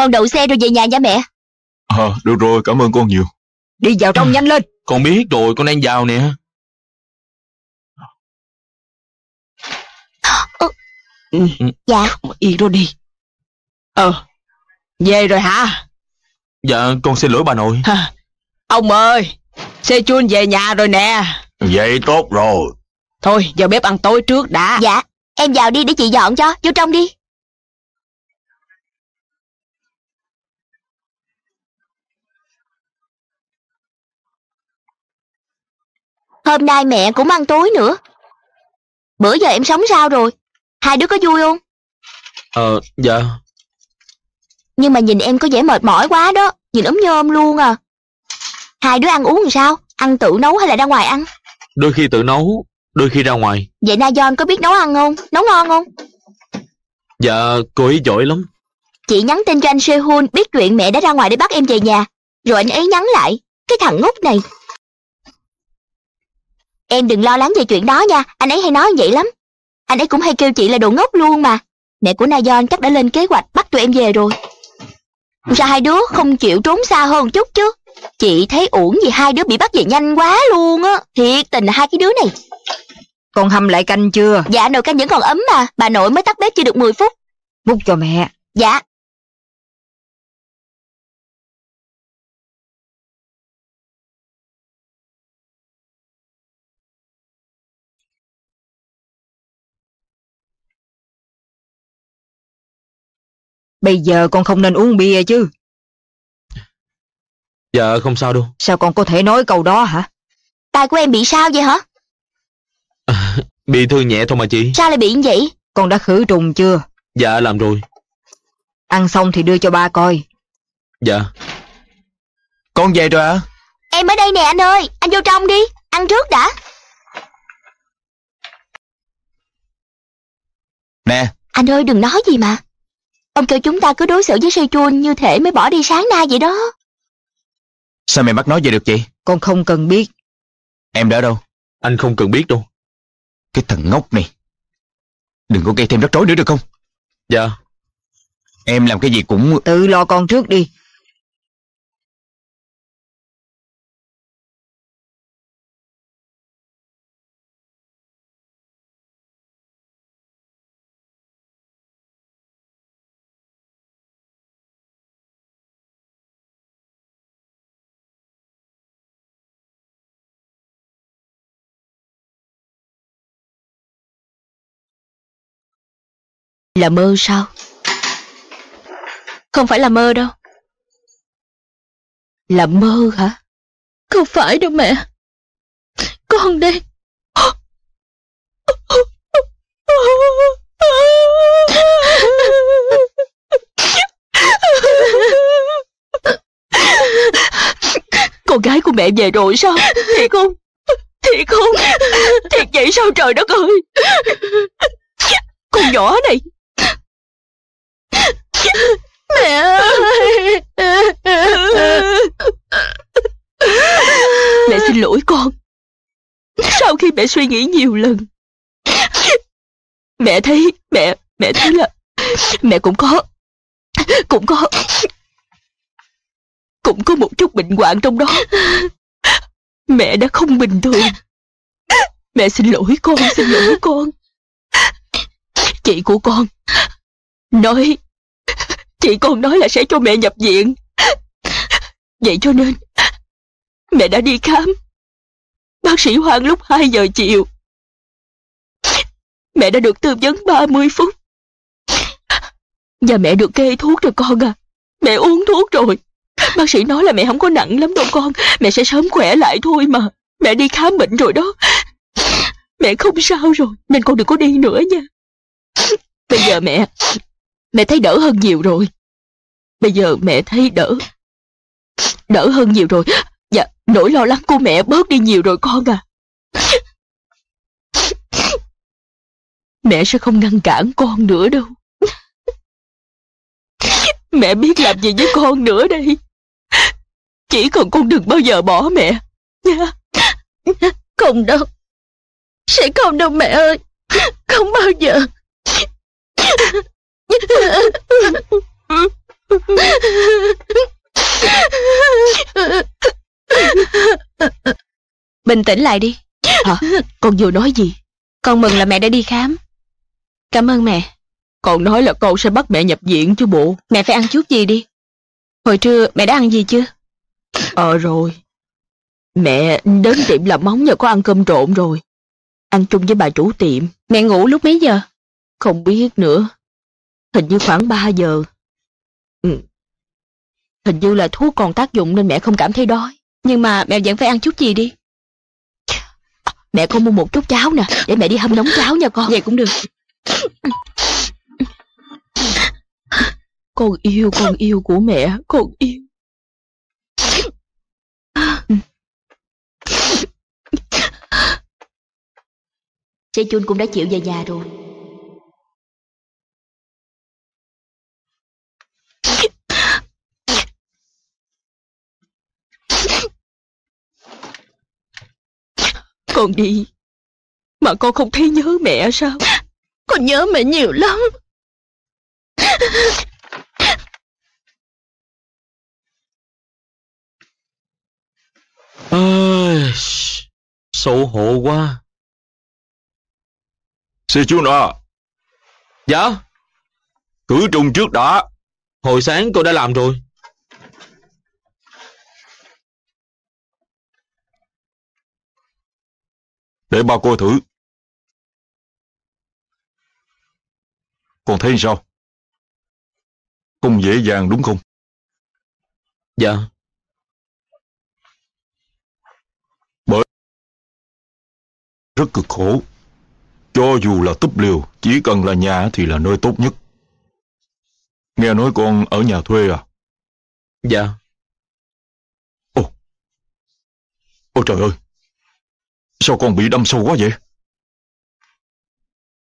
con đậu xe rồi về nhà nha mẹ ờ được rồi cảm ơn con nhiều đi vào trong à, nhanh lên con biết rồi con đang vào nè ừ. ừ, dạ yên rồi đi ờ về rồi hả dạ con xin lỗi bà nội à, ông ơi xe chun về nhà rồi nè vậy tốt rồi thôi vào bếp ăn tối trước đã dạ em vào đi để chị dọn cho vô trong đi hôm nay mẹ cũng mang túi nữa bữa giờ em sống sao rồi hai đứa có vui không ờ dạ nhưng mà nhìn em có vẻ mệt mỏi quá đó nhìn ốm nhôm luôn à hai đứa ăn uống làm sao ăn tự nấu hay là ra ngoài ăn đôi khi tự nấu đôi khi ra ngoài vậy na john có biết nấu ăn không nấu ngon không dạ cô ấy giỏi lắm chị nhắn tin cho anh sehun biết chuyện mẹ đã ra ngoài để bắt em về nhà rồi anh ấy nhắn lại cái thằng ngốc này em đừng lo lắng về chuyện đó nha anh ấy hay nói vậy lắm anh ấy cũng hay kêu chị là đồ ngốc luôn mà mẹ của nayon chắc đã lên kế hoạch bắt tụi em về rồi sao hai đứa không chịu trốn xa hơn chút chứ chị thấy uổng vì hai đứa bị bắt về nhanh quá luôn á thiệt tình hai cái đứa này con hâm lại canh chưa dạ nồi canh vẫn còn ấm mà bà nội mới tắt bếp chưa được 10 phút múc cho mẹ dạ Bây giờ con không nên uống bia chứ. Dạ không sao đâu. Sao con có thể nói câu đó hả? Tài của em bị sao vậy hả? À, bị thương nhẹ thôi mà chị. Sao lại bị như vậy? Con đã khử trùng chưa? Dạ làm rồi. Ăn xong thì đưa cho ba coi. Dạ. Con về rồi à? Em ở đây nè anh ơi, anh vô trong đi, ăn trước đã. Nè. Anh ơi đừng nói gì mà. Ông kêu chúng ta cứ đối xử với sư chua như thể mới bỏ đi sáng nay vậy đó. Sao mày bắt nói vậy được chị? Con không cần biết. Em đã đâu? Anh không cần biết đâu. Cái thằng ngốc này. Đừng có gây thêm rắc rối nữa được không? Dạ. Em làm cái gì cũng... Tự lo con trước đi. Là mơ sao? Không phải là mơ đâu. Là mơ hả? Không phải đâu mẹ. Con đây. Con gái của mẹ về rồi sao? Thiệt không? Thiệt không? Thiệt vậy sao trời đất ơi? Con nhỏ này Mẹ ơi Mẹ xin lỗi con Sau khi mẹ suy nghĩ nhiều lần Mẹ thấy Mẹ mẹ thấy là Mẹ cũng có Cũng có Cũng có một chút bệnh hoạn trong đó Mẹ đã không bình thường Mẹ xin lỗi con Xin lỗi con Chị của con Nói Chị còn nói là sẽ cho mẹ nhập viện Vậy cho nên Mẹ đã đi khám Bác sĩ Hoàng lúc 2 giờ chiều Mẹ đã được tư vấn 30 phút Và mẹ được kê thuốc rồi con à Mẹ uống thuốc rồi Bác sĩ nói là mẹ không có nặng lắm đâu con Mẹ sẽ sớm khỏe lại thôi mà Mẹ đi khám bệnh rồi đó Mẹ không sao rồi Nên con đừng có đi nữa nha Bây giờ mẹ mẹ thấy đỡ hơn nhiều rồi. Bây giờ mẹ thấy đỡ. Đỡ hơn nhiều rồi. Dạ, nỗi lo lắng của mẹ bớt đi nhiều rồi con à. Mẹ sẽ không ngăn cản con nữa đâu. Mẹ biết làm gì với con nữa đây. Chỉ cần con đừng bao giờ bỏ mẹ. Nha. Không đâu. Sẽ không đâu mẹ ơi. Không bao giờ. Bình tĩnh lại đi Hả? Con vừa nói gì? Con mừng là mẹ đã đi khám Cảm ơn mẹ Con nói là con sẽ bắt mẹ nhập viện chứ bộ Mẹ phải ăn chút gì đi Hồi trưa mẹ đã ăn gì chưa? Ờ rồi Mẹ đến tiệm làm móng nhờ có ăn cơm trộn rồi Ăn chung với bà chủ tiệm Mẹ ngủ lúc mấy giờ? Không biết nữa Hình như khoảng 3 giờ. Ừ. Hình như là thuốc còn tác dụng nên mẹ không cảm thấy đói. Nhưng mà mẹ vẫn phải ăn chút gì đi. Mẹ con mua một chút cháo nè, để mẹ đi hâm nóng cháo nha con. Vậy cũng được. Con yêu, con yêu của mẹ, con yêu. chun cũng đã chịu về nhà rồi còn đi Mà con không thấy nhớ mẹ sao Con nhớ mẹ nhiều lắm à, Xấu hổ quá Sư chú nọ Dạ cử trùng trước đã Hồi sáng cô đã làm rồi Để ba coi thử. Còn thấy sao? Không dễ dàng đúng không? Dạ. Bởi rất cực khổ. Cho dù là túp liều, chỉ cần là nhà thì là nơi tốt nhất. Nghe nói con ở nhà thuê à? Dạ. Ô. Ôi trời ơi, Sao con bị đâm sâu quá vậy?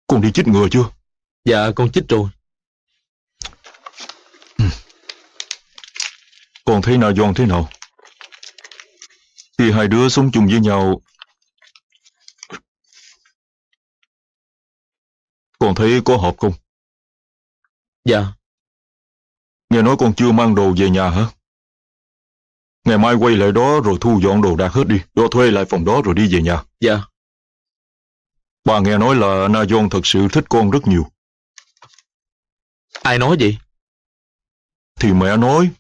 Con đi chích ngừa chưa? Dạ con chích rồi. Ừ. Con thấy nào Doan thế nào? Khi hai đứa sống chung với nhau Con thấy có hợp không? Dạ. Nghe nói con chưa mang đồ về nhà hả? Ngày mai quay lại đó rồi thu dọn đồ đạc hết đi, cho thuê lại phòng đó rồi đi về nhà. Dạ. Bà nghe nói là Na John thật sự thích con rất nhiều. Ai nói vậy? Thì mẹ nói.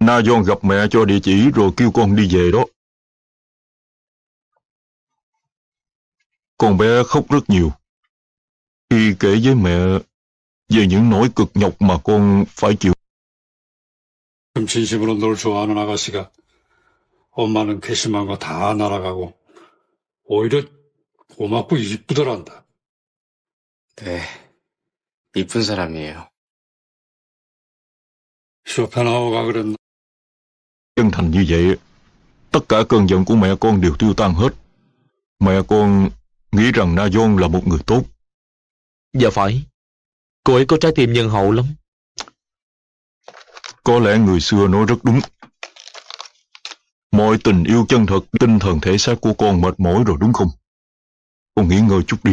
Na John gặp mẹ cho địa chỉ rồi kêu con đi về đó. Con bé khóc rất nhiều. Khi kể với mẹ về những nỗi cực nhọc mà con phải chịu. 그만큼 진심으로 널 좋아하는 아가씨가 엄마는 괘씸한 거 다 날아가고 오히려 고맙고 이쁘더란다. 네, 이쁜 사람이에요. 쇼펜하우가 그랬나? Chân thành như vậy, tất cả cơn giận của mẹ con đều tiêu tan hết. Mẹ con nghĩ rằng Na John là một người tốt. Dạ phải, cô ấy có trái tim nhân hậu lắm. Có lẽ người xưa nói rất đúng. Mọi tình yêu chân thật, tinh thần thể xác của con mệt mỏi rồi đúng không? Con nghỉ ngơi chút đi.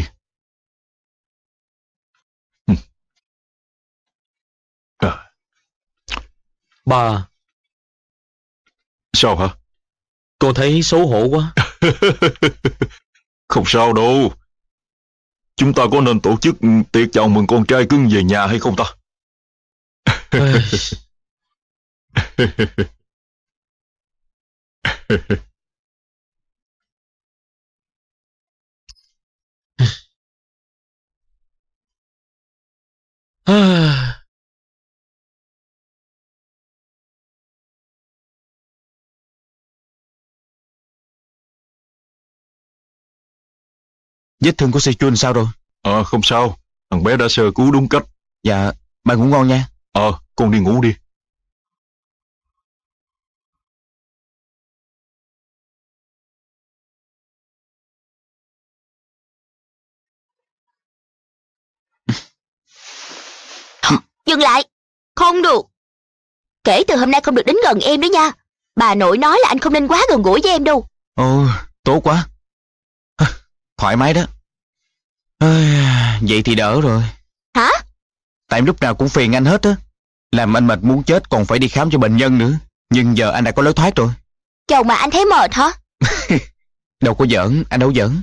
À. Ba. Sao hả? Con thấy xấu hổ quá. không sao đâu. Chúng ta có nên tổ chức tiệc chào mừng con trai cưng về nhà hay không ta? Vết thương của Si Chun sao rồi? Ờ, không sao. Thằng bé đã sơ cứu đúng cách. Dạ, bạn ngủ ngon nha. Ờ, con đi ngủ đi. dừng lại không được kể từ hôm nay không được đến gần em nữa nha bà nội nói là anh không nên quá gần gũi với em đâu ồ tốt quá à, thoải mái đó à, vậy thì đỡ rồi hả tại lúc nào cũng phiền anh hết á làm anh mệt muốn chết còn phải đi khám cho bệnh nhân nữa nhưng giờ anh đã có lối thoát rồi chồng mà anh thấy mệt hả đâu có giỡn anh đâu giỡn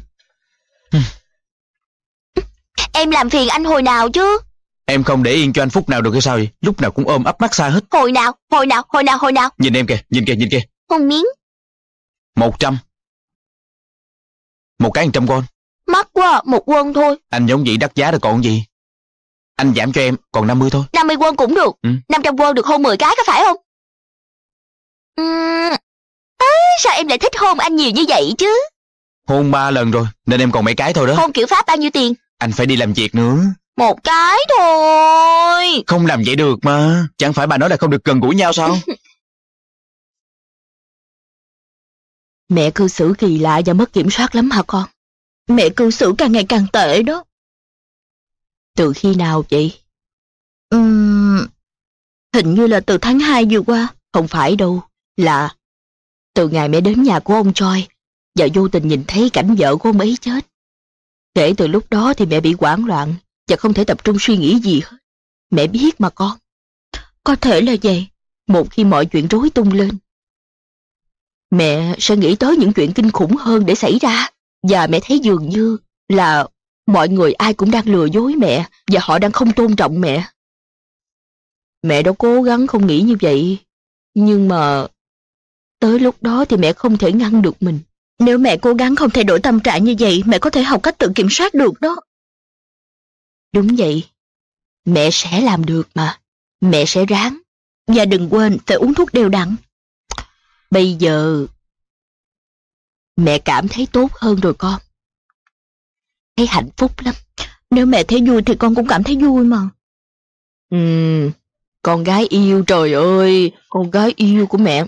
em làm phiền anh hồi nào chứ Em không để yên cho anh phúc nào được hay sao vậy? Lúc nào cũng ôm ấp mắt xa hết. Hồi nào, hồi nào, hồi nào, hồi nào. Nhìn em kìa, nhìn kìa, nhìn kìa. Hôn miếng. Một trăm. Một cái một trăm won. Mắc quá, một quân thôi. Anh giống vậy đắt giá rồi còn gì. Anh giảm cho em, còn 50 thôi. 50 quân cũng được. Ừ. 500 quân được hôn 10 cái có phải không? Uhm. À, sao em lại thích hôn anh nhiều như vậy chứ? Hôn ba lần rồi, nên em còn mấy cái thôi đó. Hôn kiểu Pháp bao nhiêu tiền? Anh phải đi làm việc nữa. Một cái thôi. Không làm vậy được mà. Chẳng phải bà nói là không được gần gũi nhau sao? Mẹ cư xử kỳ lạ và mất kiểm soát lắm hả con? Mẹ cư xử càng ngày càng tệ đó. Từ khi nào vậy? Uhm, hình như là từ tháng 2 vừa qua. Không phải đâu, là từ ngày mẹ đến nhà của ông Choi và vô tình nhìn thấy cảnh vợ của ông ấy chết. Kể từ lúc đó thì mẹ bị hoảng loạn, và không thể tập trung suy nghĩ gì hết. Mẹ biết mà con. Có thể là vậy, một khi mọi chuyện rối tung lên. Mẹ sẽ nghĩ tới những chuyện kinh khủng hơn để xảy ra, và mẹ thấy dường như là mọi người ai cũng đang lừa dối mẹ và họ đang không tôn trọng mẹ. Mẹ đã cố gắng không nghĩ như vậy, nhưng mà tới lúc đó thì mẹ không thể ngăn được mình. Nếu mẹ cố gắng không thay đổi tâm trạng như vậy, mẹ có thể học cách tự kiểm soát được đó. Đúng vậy. Mẹ sẽ làm được mà. Mẹ sẽ ráng. Và đừng quên phải uống thuốc đều đặn. Bây giờ... Mẹ cảm thấy tốt hơn rồi con. Thấy hạnh phúc lắm. Nếu mẹ thấy vui thì con cũng cảm thấy vui mà. Ừ, con gái yêu trời ơi, con gái yêu của mẹ.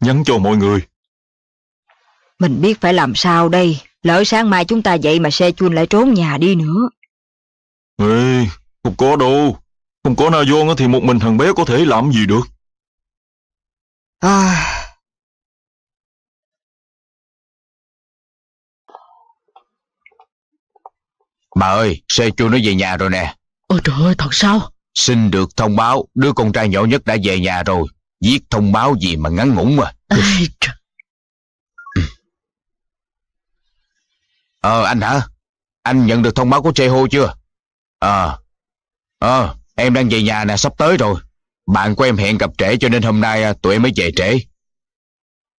nhắn cho mọi người. Mình biết phải làm sao đây, lỡ sáng mai chúng ta dậy mà xe chun lại trốn nhà đi nữa. Ê, không có đâu, không có Na Doan thì một mình thằng bé có thể làm gì được. À... Bà ơi, xe chun nó về nhà rồi nè. Ôi trời ơi, thật sao? Xin được thông báo, đứa con trai nhỏ nhất đã về nhà rồi. Viết thông báo gì mà ngắn ngủn mà. Ờ anh hả? Anh nhận được thông báo của Jeho chưa? Ờ. ờ, em đang về nhà nè, sắp tới rồi. Bạn của em hẹn gặp trễ cho nên hôm nay à, tụi em mới về trễ.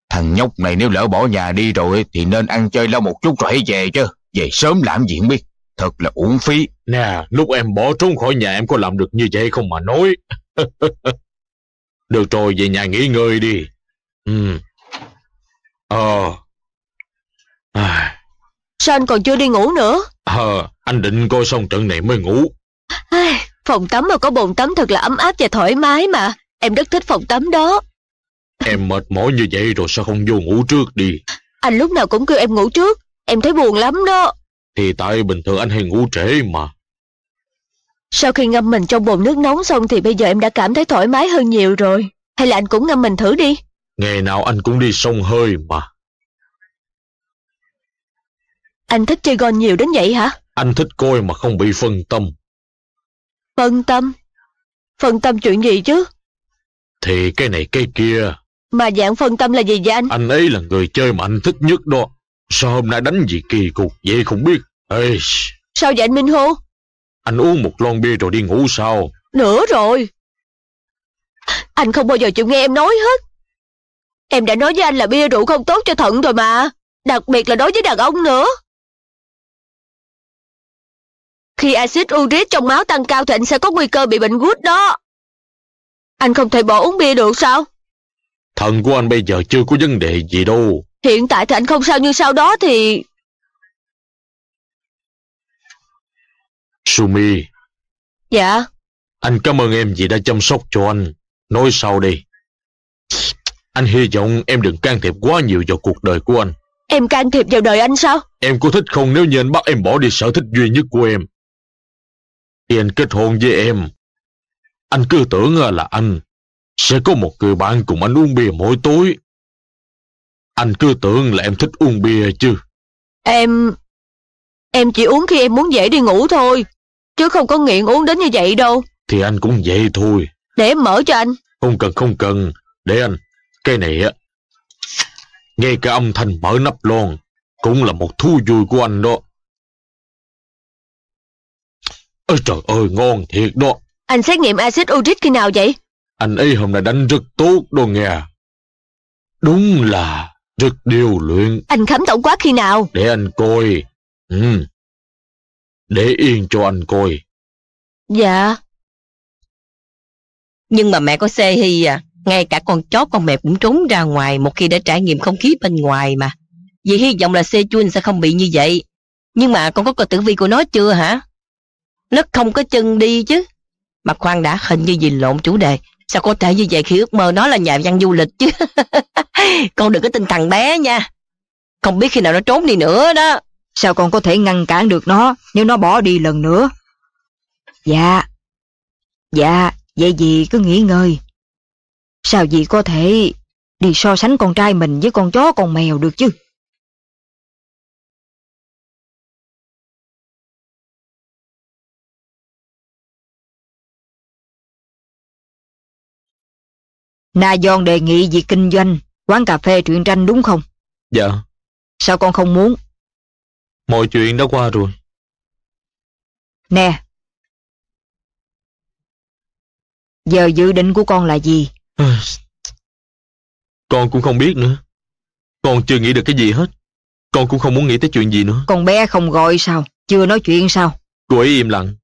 Thằng nhóc này nếu lỡ bỏ nhà đi rồi thì nên ăn chơi lâu một chút rồi hãy về chứ. Về sớm làm gì không biết. Thật là uổng phí. Nè, lúc em bỏ trốn khỏi nhà em có làm được như vậy không mà nói. Được rồi, về nhà nghỉ ngơi đi. Ừ. Ờ. À. Sao anh còn chưa đi ngủ nữa? Ờ, anh định coi xong trận này mới ngủ. À, phòng tắm mà có bồn tắm thật là ấm áp và thoải mái mà. Em rất thích phòng tắm đó. Em mệt mỏi như vậy rồi sao không vô ngủ trước đi? Anh lúc nào cũng kêu em ngủ trước. Em thấy buồn lắm đó. Thì tại bình thường anh hay ngủ trễ mà. Sau khi ngâm mình trong bồn nước nóng xong thì bây giờ em đã cảm thấy thoải mái hơn nhiều rồi. Hay là anh cũng ngâm mình thử đi? Ngày nào anh cũng đi sông hơi mà. Anh thích chơi gôn nhiều đến vậy hả? Anh thích coi mà không bị phân tâm. Phân tâm? Phân tâm chuyện gì chứ? Thì cái này cái kia. Mà dạng phân tâm là gì vậy anh? Anh ấy là người chơi mà anh thích nhất đó. Sao hôm nay đánh gì kỳ cục vậy không biết. Ê. Sao vậy anh Minh Hô? Anh uống một lon bia rồi đi ngủ sao? Nữa rồi. Anh không bao giờ chịu nghe em nói hết. Em đã nói với anh là bia rượu không tốt cho thận rồi mà. Đặc biệt là đối với đàn ông nữa. Khi axit uric trong máu tăng cao thì anh sẽ có nguy cơ bị bệnh gút đó. Anh không thể bỏ uống bia được sao? Thận của anh bây giờ chưa có vấn đề gì đâu. Hiện tại thì anh không sao nhưng sau đó thì Sumi. Dạ. Anh cảm ơn em vì đã chăm sóc cho anh. Nói sau đi. Anh hy vọng em đừng can thiệp quá nhiều vào cuộc đời của anh. Em can thiệp vào đời anh sao? Em có thích không nếu như anh bắt em bỏ đi sở thích duy nhất của em? Khi anh kết hôn với em, anh cứ tưởng à, là anh sẽ có một người bạn cùng anh uống bia mỗi tối. Anh cứ tưởng là em thích uống bia chứ. Em... em chỉ uống khi em muốn dễ đi ngủ thôi. Chứ không có nghiện uống đến như vậy đâu Thì anh cũng vậy thôi Để mở cho anh Không cần không cần Để anh Cái này á Nghe cái âm thanh mở nắp lon Cũng là một thú vui của anh đó Ôi trời ơi ngon thiệt đó Anh xét nghiệm axit uric khi nào vậy Anh ấy hôm nay đánh rất tốt đồ nghe Đúng là rất điều luyện Anh khám tổng quát khi nào Để anh coi Ừ để yên cho anh coi. Dạ. Nhưng mà mẹ có xe hi à, ngay cả con chó con mèo cũng trốn ra ngoài một khi đã trải nghiệm không khí bên ngoài mà. Vì hy vọng là xe chun sẽ không bị như vậy. Nhưng mà con có coi tử vi của nó chưa hả? Nó không có chân đi chứ. Mà khoan đã hình như gì lộn chủ đề. Sao có thể như vậy khi ước mơ nó là nhà văn du lịch chứ? con đừng có tin thằng bé nha. Không biết khi nào nó trốn đi nữa đó. Sao còn có thể ngăn cản được nó nếu nó bỏ đi lần nữa? Dạ. Dạ, vậy dì cứ nghỉ ngơi. Sao dì có thể đi so sánh con trai mình với con chó con mèo được chứ? Na Giòn đề nghị việc kinh doanh, quán cà phê truyện tranh đúng không? Dạ. Sao con không muốn Mọi chuyện đã qua rồi. Nè. Giờ dự định của con là gì? Con cũng không biết nữa. Con chưa nghĩ được cái gì hết. Con cũng không muốn nghĩ tới chuyện gì nữa. Con bé không gọi sao? Chưa nói chuyện sao? Cô ấy im lặng.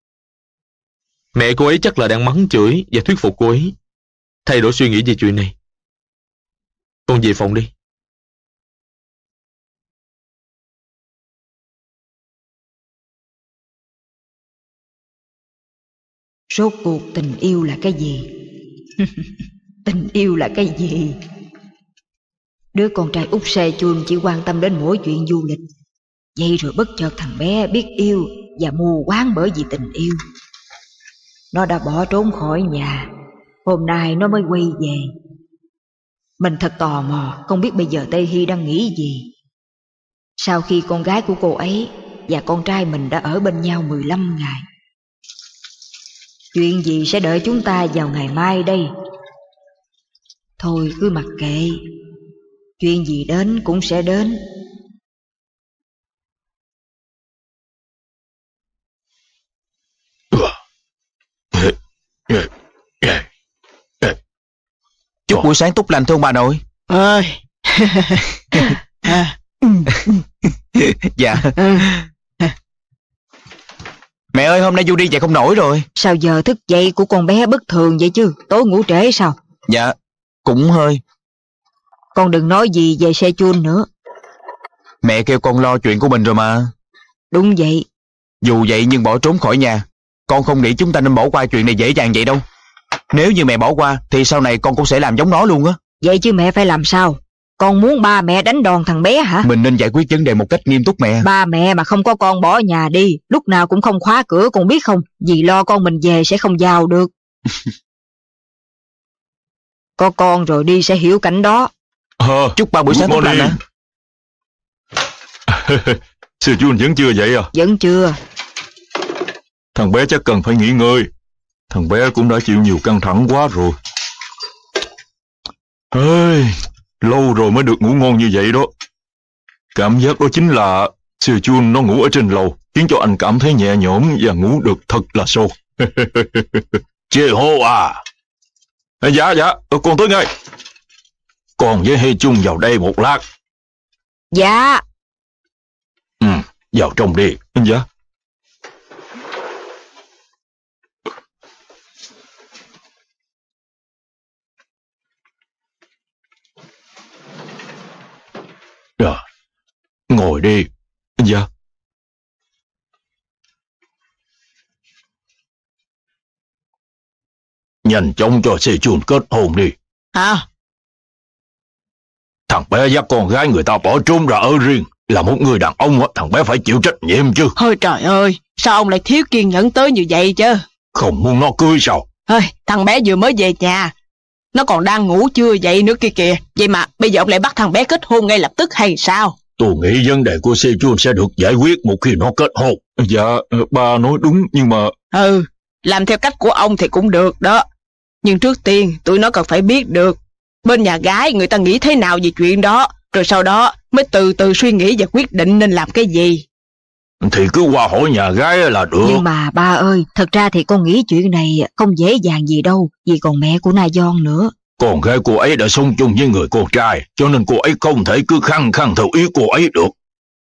Mẹ cô ấy chắc là đang mắng chửi và thuyết phục cô ấy. Thay đổi suy nghĩ về chuyện này. Con về phòng đi. Rốt cuộc tình yêu là cái gì? tình yêu là cái gì? Đứa con trai út xe chuông chỉ quan tâm đến mỗi chuyện du lịch. Vậy rồi bất chợt thằng bé biết yêu và mù quáng bởi vì tình yêu. Nó đã bỏ trốn khỏi nhà, hôm nay nó mới quay về. Mình thật tò mò, không biết bây giờ Tây Hy đang nghĩ gì. Sau khi con gái của cô ấy và con trai mình đã ở bên nhau 15 ngày, Chuyện gì sẽ đợi chúng ta vào ngày mai đây? Thôi cứ mặc kệ, chuyện gì đến cũng sẽ đến. Chúc buổi sáng tốt lành thôn bà nội. Ơi. à. dạ. Ừ. Mẹ ơi hôm nay Du đi dậy không nổi rồi Sao giờ thức dậy của con bé bất thường vậy chứ Tối ngủ trễ sao Dạ cũng hơi Con đừng nói gì về xe chun nữa Mẹ kêu con lo chuyện của mình rồi mà Đúng vậy Dù vậy nhưng bỏ trốn khỏi nhà Con không nghĩ chúng ta nên bỏ qua chuyện này dễ dàng vậy đâu Nếu như mẹ bỏ qua Thì sau này con cũng sẽ làm giống nó luôn á Vậy chứ mẹ phải làm sao con muốn ba mẹ đánh đòn thằng bé hả? Mình nên giải quyết vấn đề một cách nghiêm túc mẹ. Ba mẹ mà không có con bỏ nhà đi, lúc nào cũng không khóa cửa con biết không? Vì lo con mình về sẽ không giàu được. có con rồi đi sẽ hiểu cảnh đó. Ờ, chúc ba buổi sáng tốt lành ạ. Sư chú vẫn chưa vậy à? Vẫn chưa. Thằng bé chắc cần phải nghỉ ngơi. Thằng bé cũng đã chịu nhiều căng thẳng quá rồi. Ơi, Lâu rồi mới được ngủ ngon như vậy đó. Cảm giác đó chính là Sir Jun nó ngủ ở trên lầu, khiến cho anh cảm thấy nhẹ nhõm và ngủ được thật là sâu. Chê hô à! à dạ, dạ, ờ, con tới ngay. còn với Hê Chung vào đây một lát. Dạ. Ừ, vào trong đi. Dạ. ngồi đi. Dạ. Nhanh chóng cho xe chun kết hôn đi. Hả? Thằng bé dắt con gái người ta bỏ trốn ra ở riêng. Là một người đàn ông thằng bé phải chịu trách nhiệm chứ. Thôi trời ơi, sao ông lại thiếu kiên nhẫn tới như vậy chứ? Không muốn nó cưới sao? Ơi, thằng bé vừa mới về nhà, nó còn đang ngủ chưa vậy nữa kia kìa Vậy mà bây giờ ông lại bắt thằng bé kết hôn ngay lập tức hay sao Tôi nghĩ vấn đề của xe Sejun sẽ được giải quyết một khi nó kết hôn. Dạ, ba nói đúng nhưng mà... Ừ, làm theo cách của ông thì cũng được đó. Nhưng trước tiên tụi nó cần phải biết được bên nhà gái người ta nghĩ thế nào về chuyện đó, rồi sau đó mới từ từ suy nghĩ và quyết định nên làm cái gì. Thì cứ qua hỏi nhà gái là được. Nhưng mà ba ơi, thật ra thì con nghĩ chuyện này không dễ dàng gì đâu, vì còn mẹ của Na Giòn nữa. Con gái cô ấy đã sống chung với người con trai, cho nên cô ấy không thể cứ khăng khăng theo ý cô ấy được.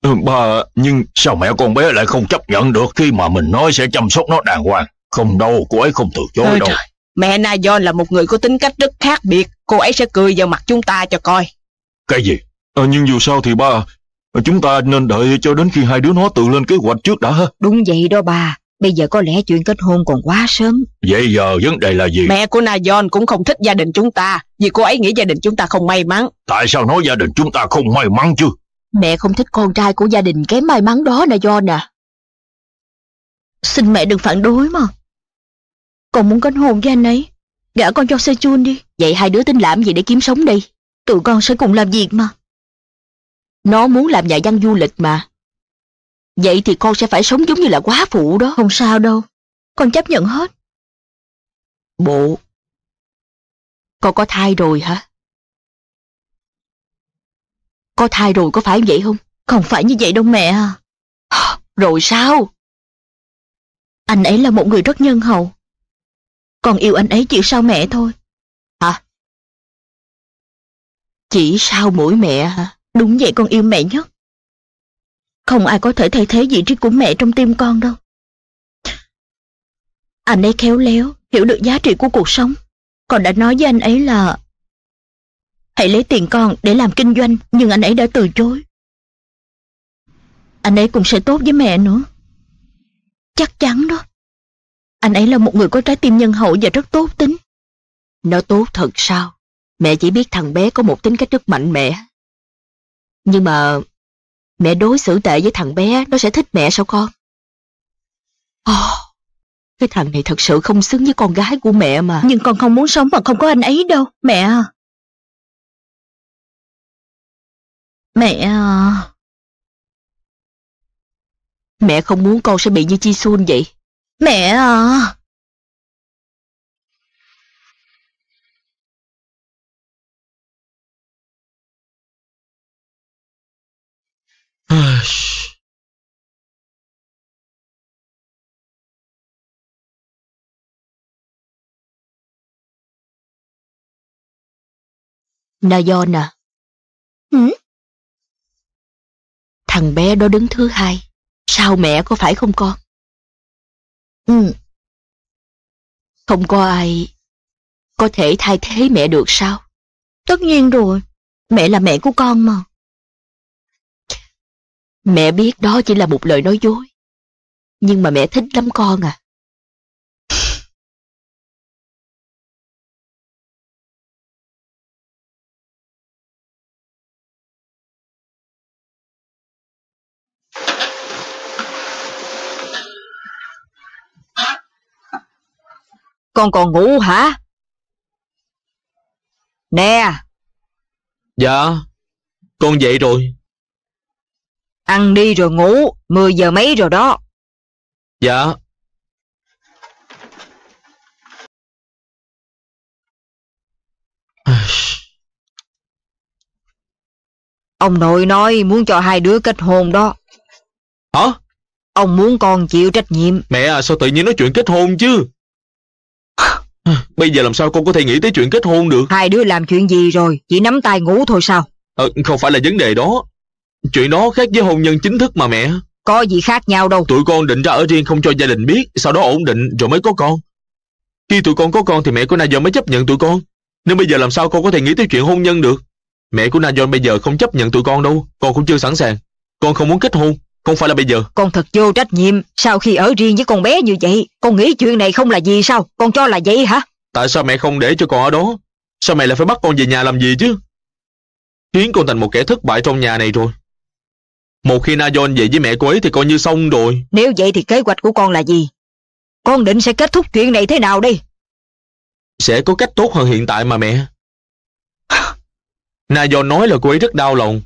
Ừ, ba, nhưng sao mẹ con bé lại không chấp nhận được khi mà mình nói sẽ chăm sóc nó đàng hoàng? Không đâu, cô ấy không từ chối đâu. Trời. Mẹ Na là một người có tính cách rất khác biệt, cô ấy sẽ cười vào mặt chúng ta cho coi. Cái gì? À, nhưng dù sao thì ba, chúng ta nên đợi cho đến khi hai đứa nó tự lên kế hoạch trước đã ha. Đúng vậy đó ba. Bây giờ có lẽ chuyện kết hôn còn quá sớm Vậy giờ vấn đề là gì? Mẹ của Na John cũng không thích gia đình chúng ta Vì cô ấy nghĩ gia đình chúng ta không may mắn Tại sao nói gia đình chúng ta không may mắn chứ? Mẹ không thích con trai của gia đình kém may mắn đó Na John à Xin mẹ đừng phản đối mà Con muốn kết hôn với anh ấy Gả con cho Sejun đi Vậy hai đứa tính làm gì để kiếm sống đi Tụi con sẽ cùng làm việc mà Nó muốn làm nhà văn du lịch mà Vậy thì con sẽ phải sống giống như là quá phụ đó. Không sao đâu, con chấp nhận hết. Bộ, con có thai rồi hả? Có thai rồi có phải vậy không? Không phải như vậy đâu mẹ à. Rồi sao? Anh ấy là một người rất nhân hậu. Con yêu anh ấy chỉ sao mẹ thôi. Hả? Chỉ sao mỗi mẹ hả? Đúng vậy con yêu mẹ nhất. Không ai có thể thay thế vị trí của mẹ trong tim con đâu. Anh ấy khéo léo, hiểu được giá trị của cuộc sống. Con đã nói với anh ấy là hãy lấy tiền con để làm kinh doanh nhưng anh ấy đã từ chối. Anh ấy cũng sẽ tốt với mẹ nữa. Chắc chắn đó. Anh ấy là một người có trái tim nhân hậu và rất tốt tính. Nó tốt thật sao? Mẹ chỉ biết thằng bé có một tính cách rất mạnh mẽ. Nhưng mà mẹ đối xử tệ với thằng bé, nó sẽ thích mẹ sao con? Oh, cái thằng này thật sự không xứng với con gái của mẹ mà. Nhưng con không muốn sống mà không có anh ấy đâu, mẹ Mẹ Mẹ không muốn con sẽ bị như Chi Sun vậy. Mẹ à... Nayona. Ừ? Thằng bé đó đứng thứ hai. Sao mẹ có phải không con? Ừ. Không có ai có thể thay thế mẹ được sao? Tất nhiên rồi, mẹ là mẹ của con mà. Mẹ biết đó chỉ là một lời nói dối. Nhưng mà mẹ thích lắm con à. con còn ngủ hả? Nè! Dạ, con dậy rồi. Ăn đi rồi ngủ, 10 giờ mấy rồi đó. Dạ. Ông nội nói muốn cho hai đứa kết hôn đó. Hả? Ông muốn con chịu trách nhiệm. Mẹ à, sao tự nhiên nói chuyện kết hôn chứ? Bây giờ làm sao con có thể nghĩ tới chuyện kết hôn được Hai đứa làm chuyện gì rồi Chỉ nắm tay ngủ thôi sao ờ, Không phải là vấn đề đó Chuyện đó khác với hôn nhân chính thức mà mẹ Có gì khác nhau đâu Tụi con định ra ở riêng không cho gia đình biết Sau đó ổn định rồi mới có con Khi tụi con có con thì mẹ của Nayon mới chấp nhận tụi con Nên bây giờ làm sao con có thể nghĩ tới chuyện hôn nhân được Mẹ của Nayon bây giờ không chấp nhận tụi con đâu Con cũng chưa sẵn sàng Con không muốn kết hôn không phải là bây giờ Con thật vô trách nhiệm Sau khi ở riêng với con bé như vậy Con nghĩ chuyện này không là gì sao Con cho là vậy hả Tại sao mẹ không để cho con ở đó Sao mẹ lại phải bắt con về nhà làm gì chứ Khiến con thành một kẻ thất bại trong nhà này rồi Một khi Na John về với mẹ cô ấy thì coi như xong rồi Nếu vậy thì kế hoạch của con là gì Con định sẽ kết thúc chuyện này thế nào đi Sẽ có cách tốt hơn hiện tại mà mẹ Na John nói là cô ấy rất đau lòng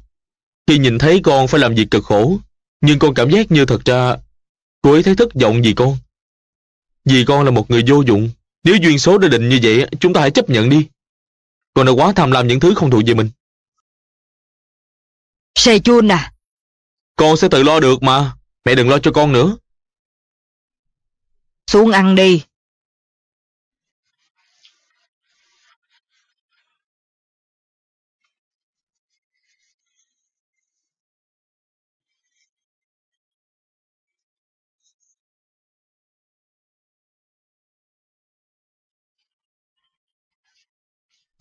Khi nhìn thấy con phải làm việc cực khổ nhưng con cảm giác như thật ra cô ấy thấy thất vọng vì con. Vì con là một người vô dụng. Nếu duyên số đã định như vậy, chúng ta hãy chấp nhận đi. Con đã quá tham làm những thứ không thuộc về mình. Sê chun à. Con sẽ tự lo được mà. Mẹ đừng lo cho con nữa. Xuống ăn đi.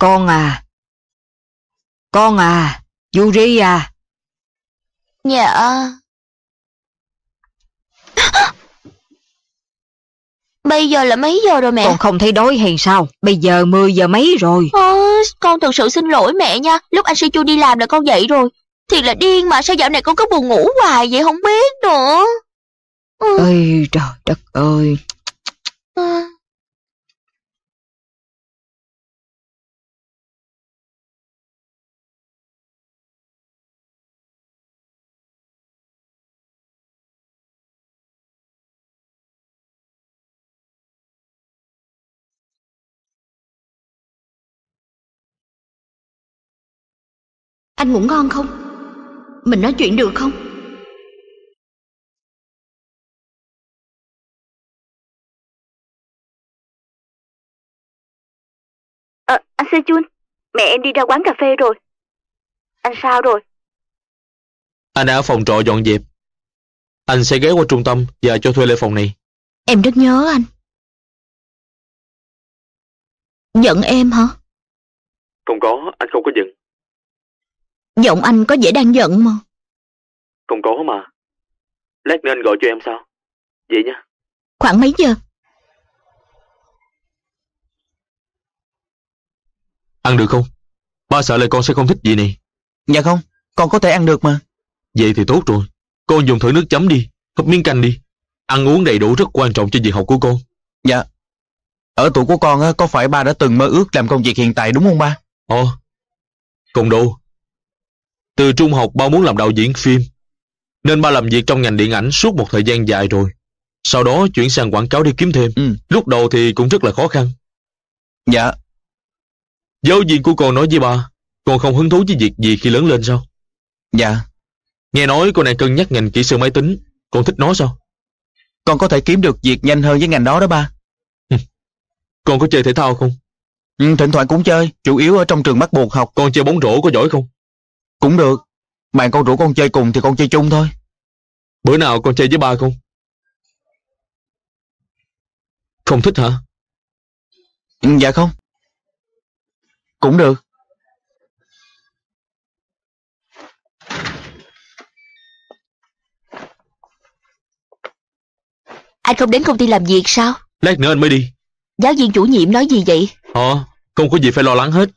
Con à! Con à! Yuri à! Dạ... Bây giờ là mấy giờ rồi mẹ? Con không thấy đói hèn sao? Bây giờ 10 giờ mấy rồi? À, con thật sự xin lỗi mẹ nha. Lúc anh Sư Chu đi làm là con dậy rồi. Thiệt là điên mà sao dạo này con cứ buồn ngủ hoài vậy không biết nữa. Ừ. Ây trời đất ơi. À. Anh ngủ ngon không? Mình nói chuyện được không? À, anh Sejun, mẹ em đi ra quán cà phê rồi. Anh sao rồi? Anh đã ở phòng trọ dọn dẹp. Anh sẽ ghé qua trung tâm và cho thuê lại phòng này. Em rất nhớ anh. Giận em hả? Không có, anh không có giận. Giọng anh có vẻ đang giận mà. Không có mà. Lát nữa anh gọi cho em sao? Vậy nha. Khoảng mấy giờ? Ăn được không? Ba sợ là con sẽ không thích gì này. Dạ không, con có thể ăn được mà. Vậy thì tốt rồi. Con dùng thử nước chấm đi, hấp miếng canh đi. Ăn uống đầy đủ rất quan trọng cho việc học của con. Dạ. Ở tuổi của con có phải ba đã từng mơ ước làm công việc hiện tại đúng không ba? Ồ. Ờ. Còn đồ, từ trung học ba muốn làm đạo diễn phim, nên ba làm việc trong ngành điện ảnh suốt một thời gian dài rồi. Sau đó chuyển sang quảng cáo đi kiếm thêm. Ừ. Lúc đầu thì cũng rất là khó khăn. Dạ. Giáo viên của con nói với ba, con không hứng thú với việc gì khi lớn lên sao? Dạ. Nghe nói con này cân nhắc ngành kỹ sư máy tính, con thích nó sao? Con có thể kiếm được việc nhanh hơn với ngành đó đó ba. con có chơi thể thao không? Ừ, thỉnh thoảng cũng chơi, chủ yếu ở trong trường bắt buộc học. Con chơi bóng rổ có giỏi không? Cũng được, bạn con rủ con chơi cùng thì con chơi chung thôi. Bữa nào con chơi với ba không? Không thích hả? Ừ, dạ không. Cũng được. Anh không đến công ty làm việc sao? Lát nữa anh mới đi. Giáo viên chủ nhiệm nói gì vậy? Ờ, không có gì phải lo lắng hết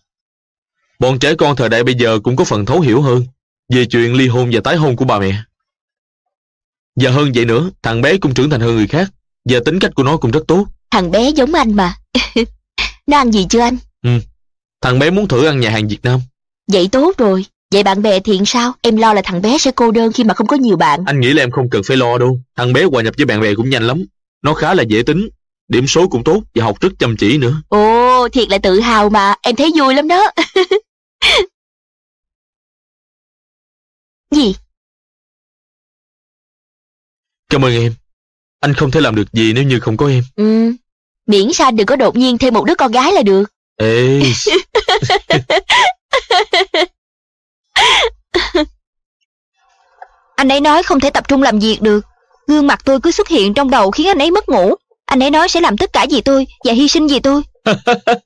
bọn trẻ con thời đại bây giờ cũng có phần thấu hiểu hơn về chuyện ly hôn và tái hôn của bà mẹ. Và hơn vậy nữa, thằng bé cũng trưởng thành hơn người khác và tính cách của nó cũng rất tốt. Thằng bé giống anh mà. nó ăn gì chưa anh? Ừ, thằng bé muốn thử ăn nhà hàng Việt Nam. Vậy tốt rồi. Vậy bạn bè thiện sao? Em lo là thằng bé sẽ cô đơn khi mà không có nhiều bạn. Anh nghĩ là em không cần phải lo đâu. Thằng bé hòa nhập với bạn bè cũng nhanh lắm. Nó khá là dễ tính, điểm số cũng tốt và học rất chăm chỉ nữa. Ồ, thiệt là tự hào mà. Em thấy vui lắm đó. Gì? Cảm ơn em. Anh không thể làm được gì nếu như không có em. Ừ. Miễn sao đừng có đột nhiên thêm một đứa con gái là được. Ê. anh ấy nói không thể tập trung làm việc được. Gương mặt tôi cứ xuất hiện trong đầu khiến anh ấy mất ngủ. Anh ấy nói sẽ làm tất cả vì tôi và hy sinh vì tôi.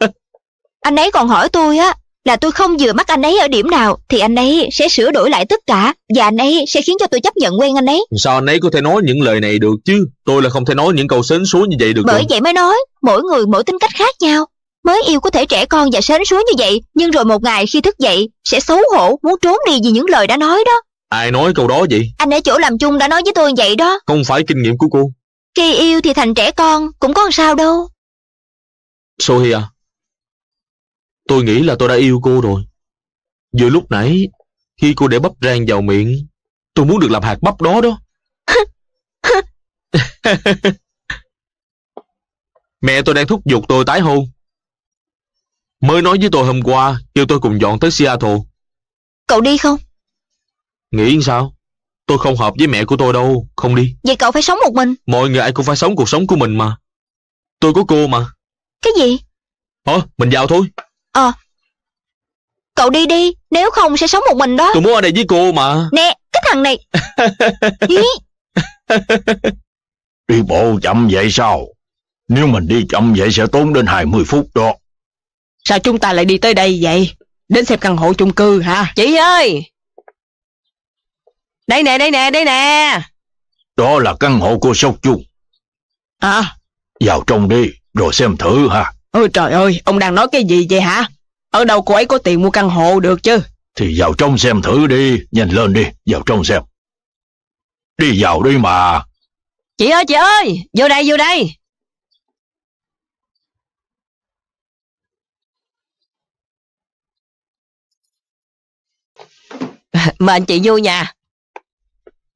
anh ấy còn hỏi tôi á là tôi không vừa mắt anh ấy ở điểm nào thì anh ấy sẽ sửa đổi lại tất cả và anh ấy sẽ khiến cho tôi chấp nhận quen anh ấy sao anh ấy có thể nói những lời này được chứ tôi là không thể nói những câu sến súa như vậy được bởi rồi. vậy mới nói mỗi người mỗi tính cách khác nhau mới yêu có thể trẻ con và sến súa như vậy nhưng rồi một ngày khi thức dậy sẽ xấu hổ muốn trốn đi vì những lời đã nói đó ai nói câu đó vậy anh ở chỗ làm chung đã nói với tôi vậy đó không phải kinh nghiệm của cô khi yêu thì thành trẻ con cũng có làm sao đâu sohia Tôi nghĩ là tôi đã yêu cô rồi. Vừa lúc nãy, khi cô để bắp rang vào miệng, tôi muốn được làm hạt bắp đó đó. Mẹ tôi đang thúc giục tôi tái hôn. Mới nói với tôi hôm qua, kêu tôi cùng dọn tới Seattle. Cậu đi không? Nghĩ sao? Tôi không hợp với mẹ của tôi đâu, không đi. Vậy cậu phải sống một mình. Mọi người ai cũng phải sống cuộc sống của mình mà. Tôi có cô mà. Cái gì? Ờ, mình vào thôi. Ờ Cậu đi đi Nếu không sẽ sống một mình đó Tôi muốn ở đây với cô mà Nè Cái thằng này Đi bộ chậm vậy sao Nếu mình đi chậm vậy sẽ tốn đến 20 phút đó Sao chúng ta lại đi tới đây vậy Đến xem căn hộ chung cư hả Chị ơi Đây nè đây nè đây nè Đó là căn hộ của Sốc Chung À Vào trong đi rồi xem thử ha Ôi trời ơi, ông đang nói cái gì vậy hả? Ở đâu cô ấy có tiền mua căn hộ được chứ? Thì vào trong xem thử đi, nhanh lên đi, vào trong xem. Đi vào đi mà. Chị ơi, chị ơi, vô đây, vô đây. Mệnh chị vô nhà.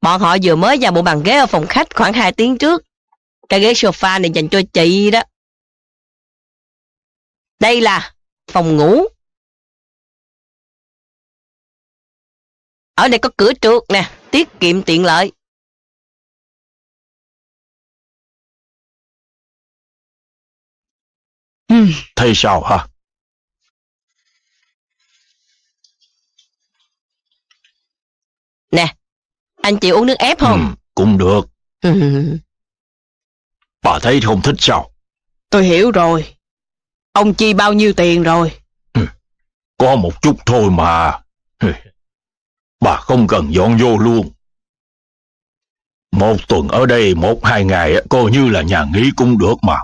Bọn họ vừa mới vào bộ bàn ghế ở phòng khách khoảng 2 tiếng trước. Cái ghế sofa này dành cho chị đó. Đây là phòng ngủ. Ở đây có cửa trượt nè, tiết kiệm tiện lợi. thầy hmm. Thấy sao hả? Nè, anh chịu uống nước ép không? Ừ, cũng được. Bà thấy không thích sao? Tôi hiểu rồi. Ông chi bao nhiêu tiền rồi? Ừ, có một chút thôi mà. Ừ, bà không cần dọn vô luôn. Một tuần ở đây một hai ngày coi như là nhà nghỉ cũng được mà.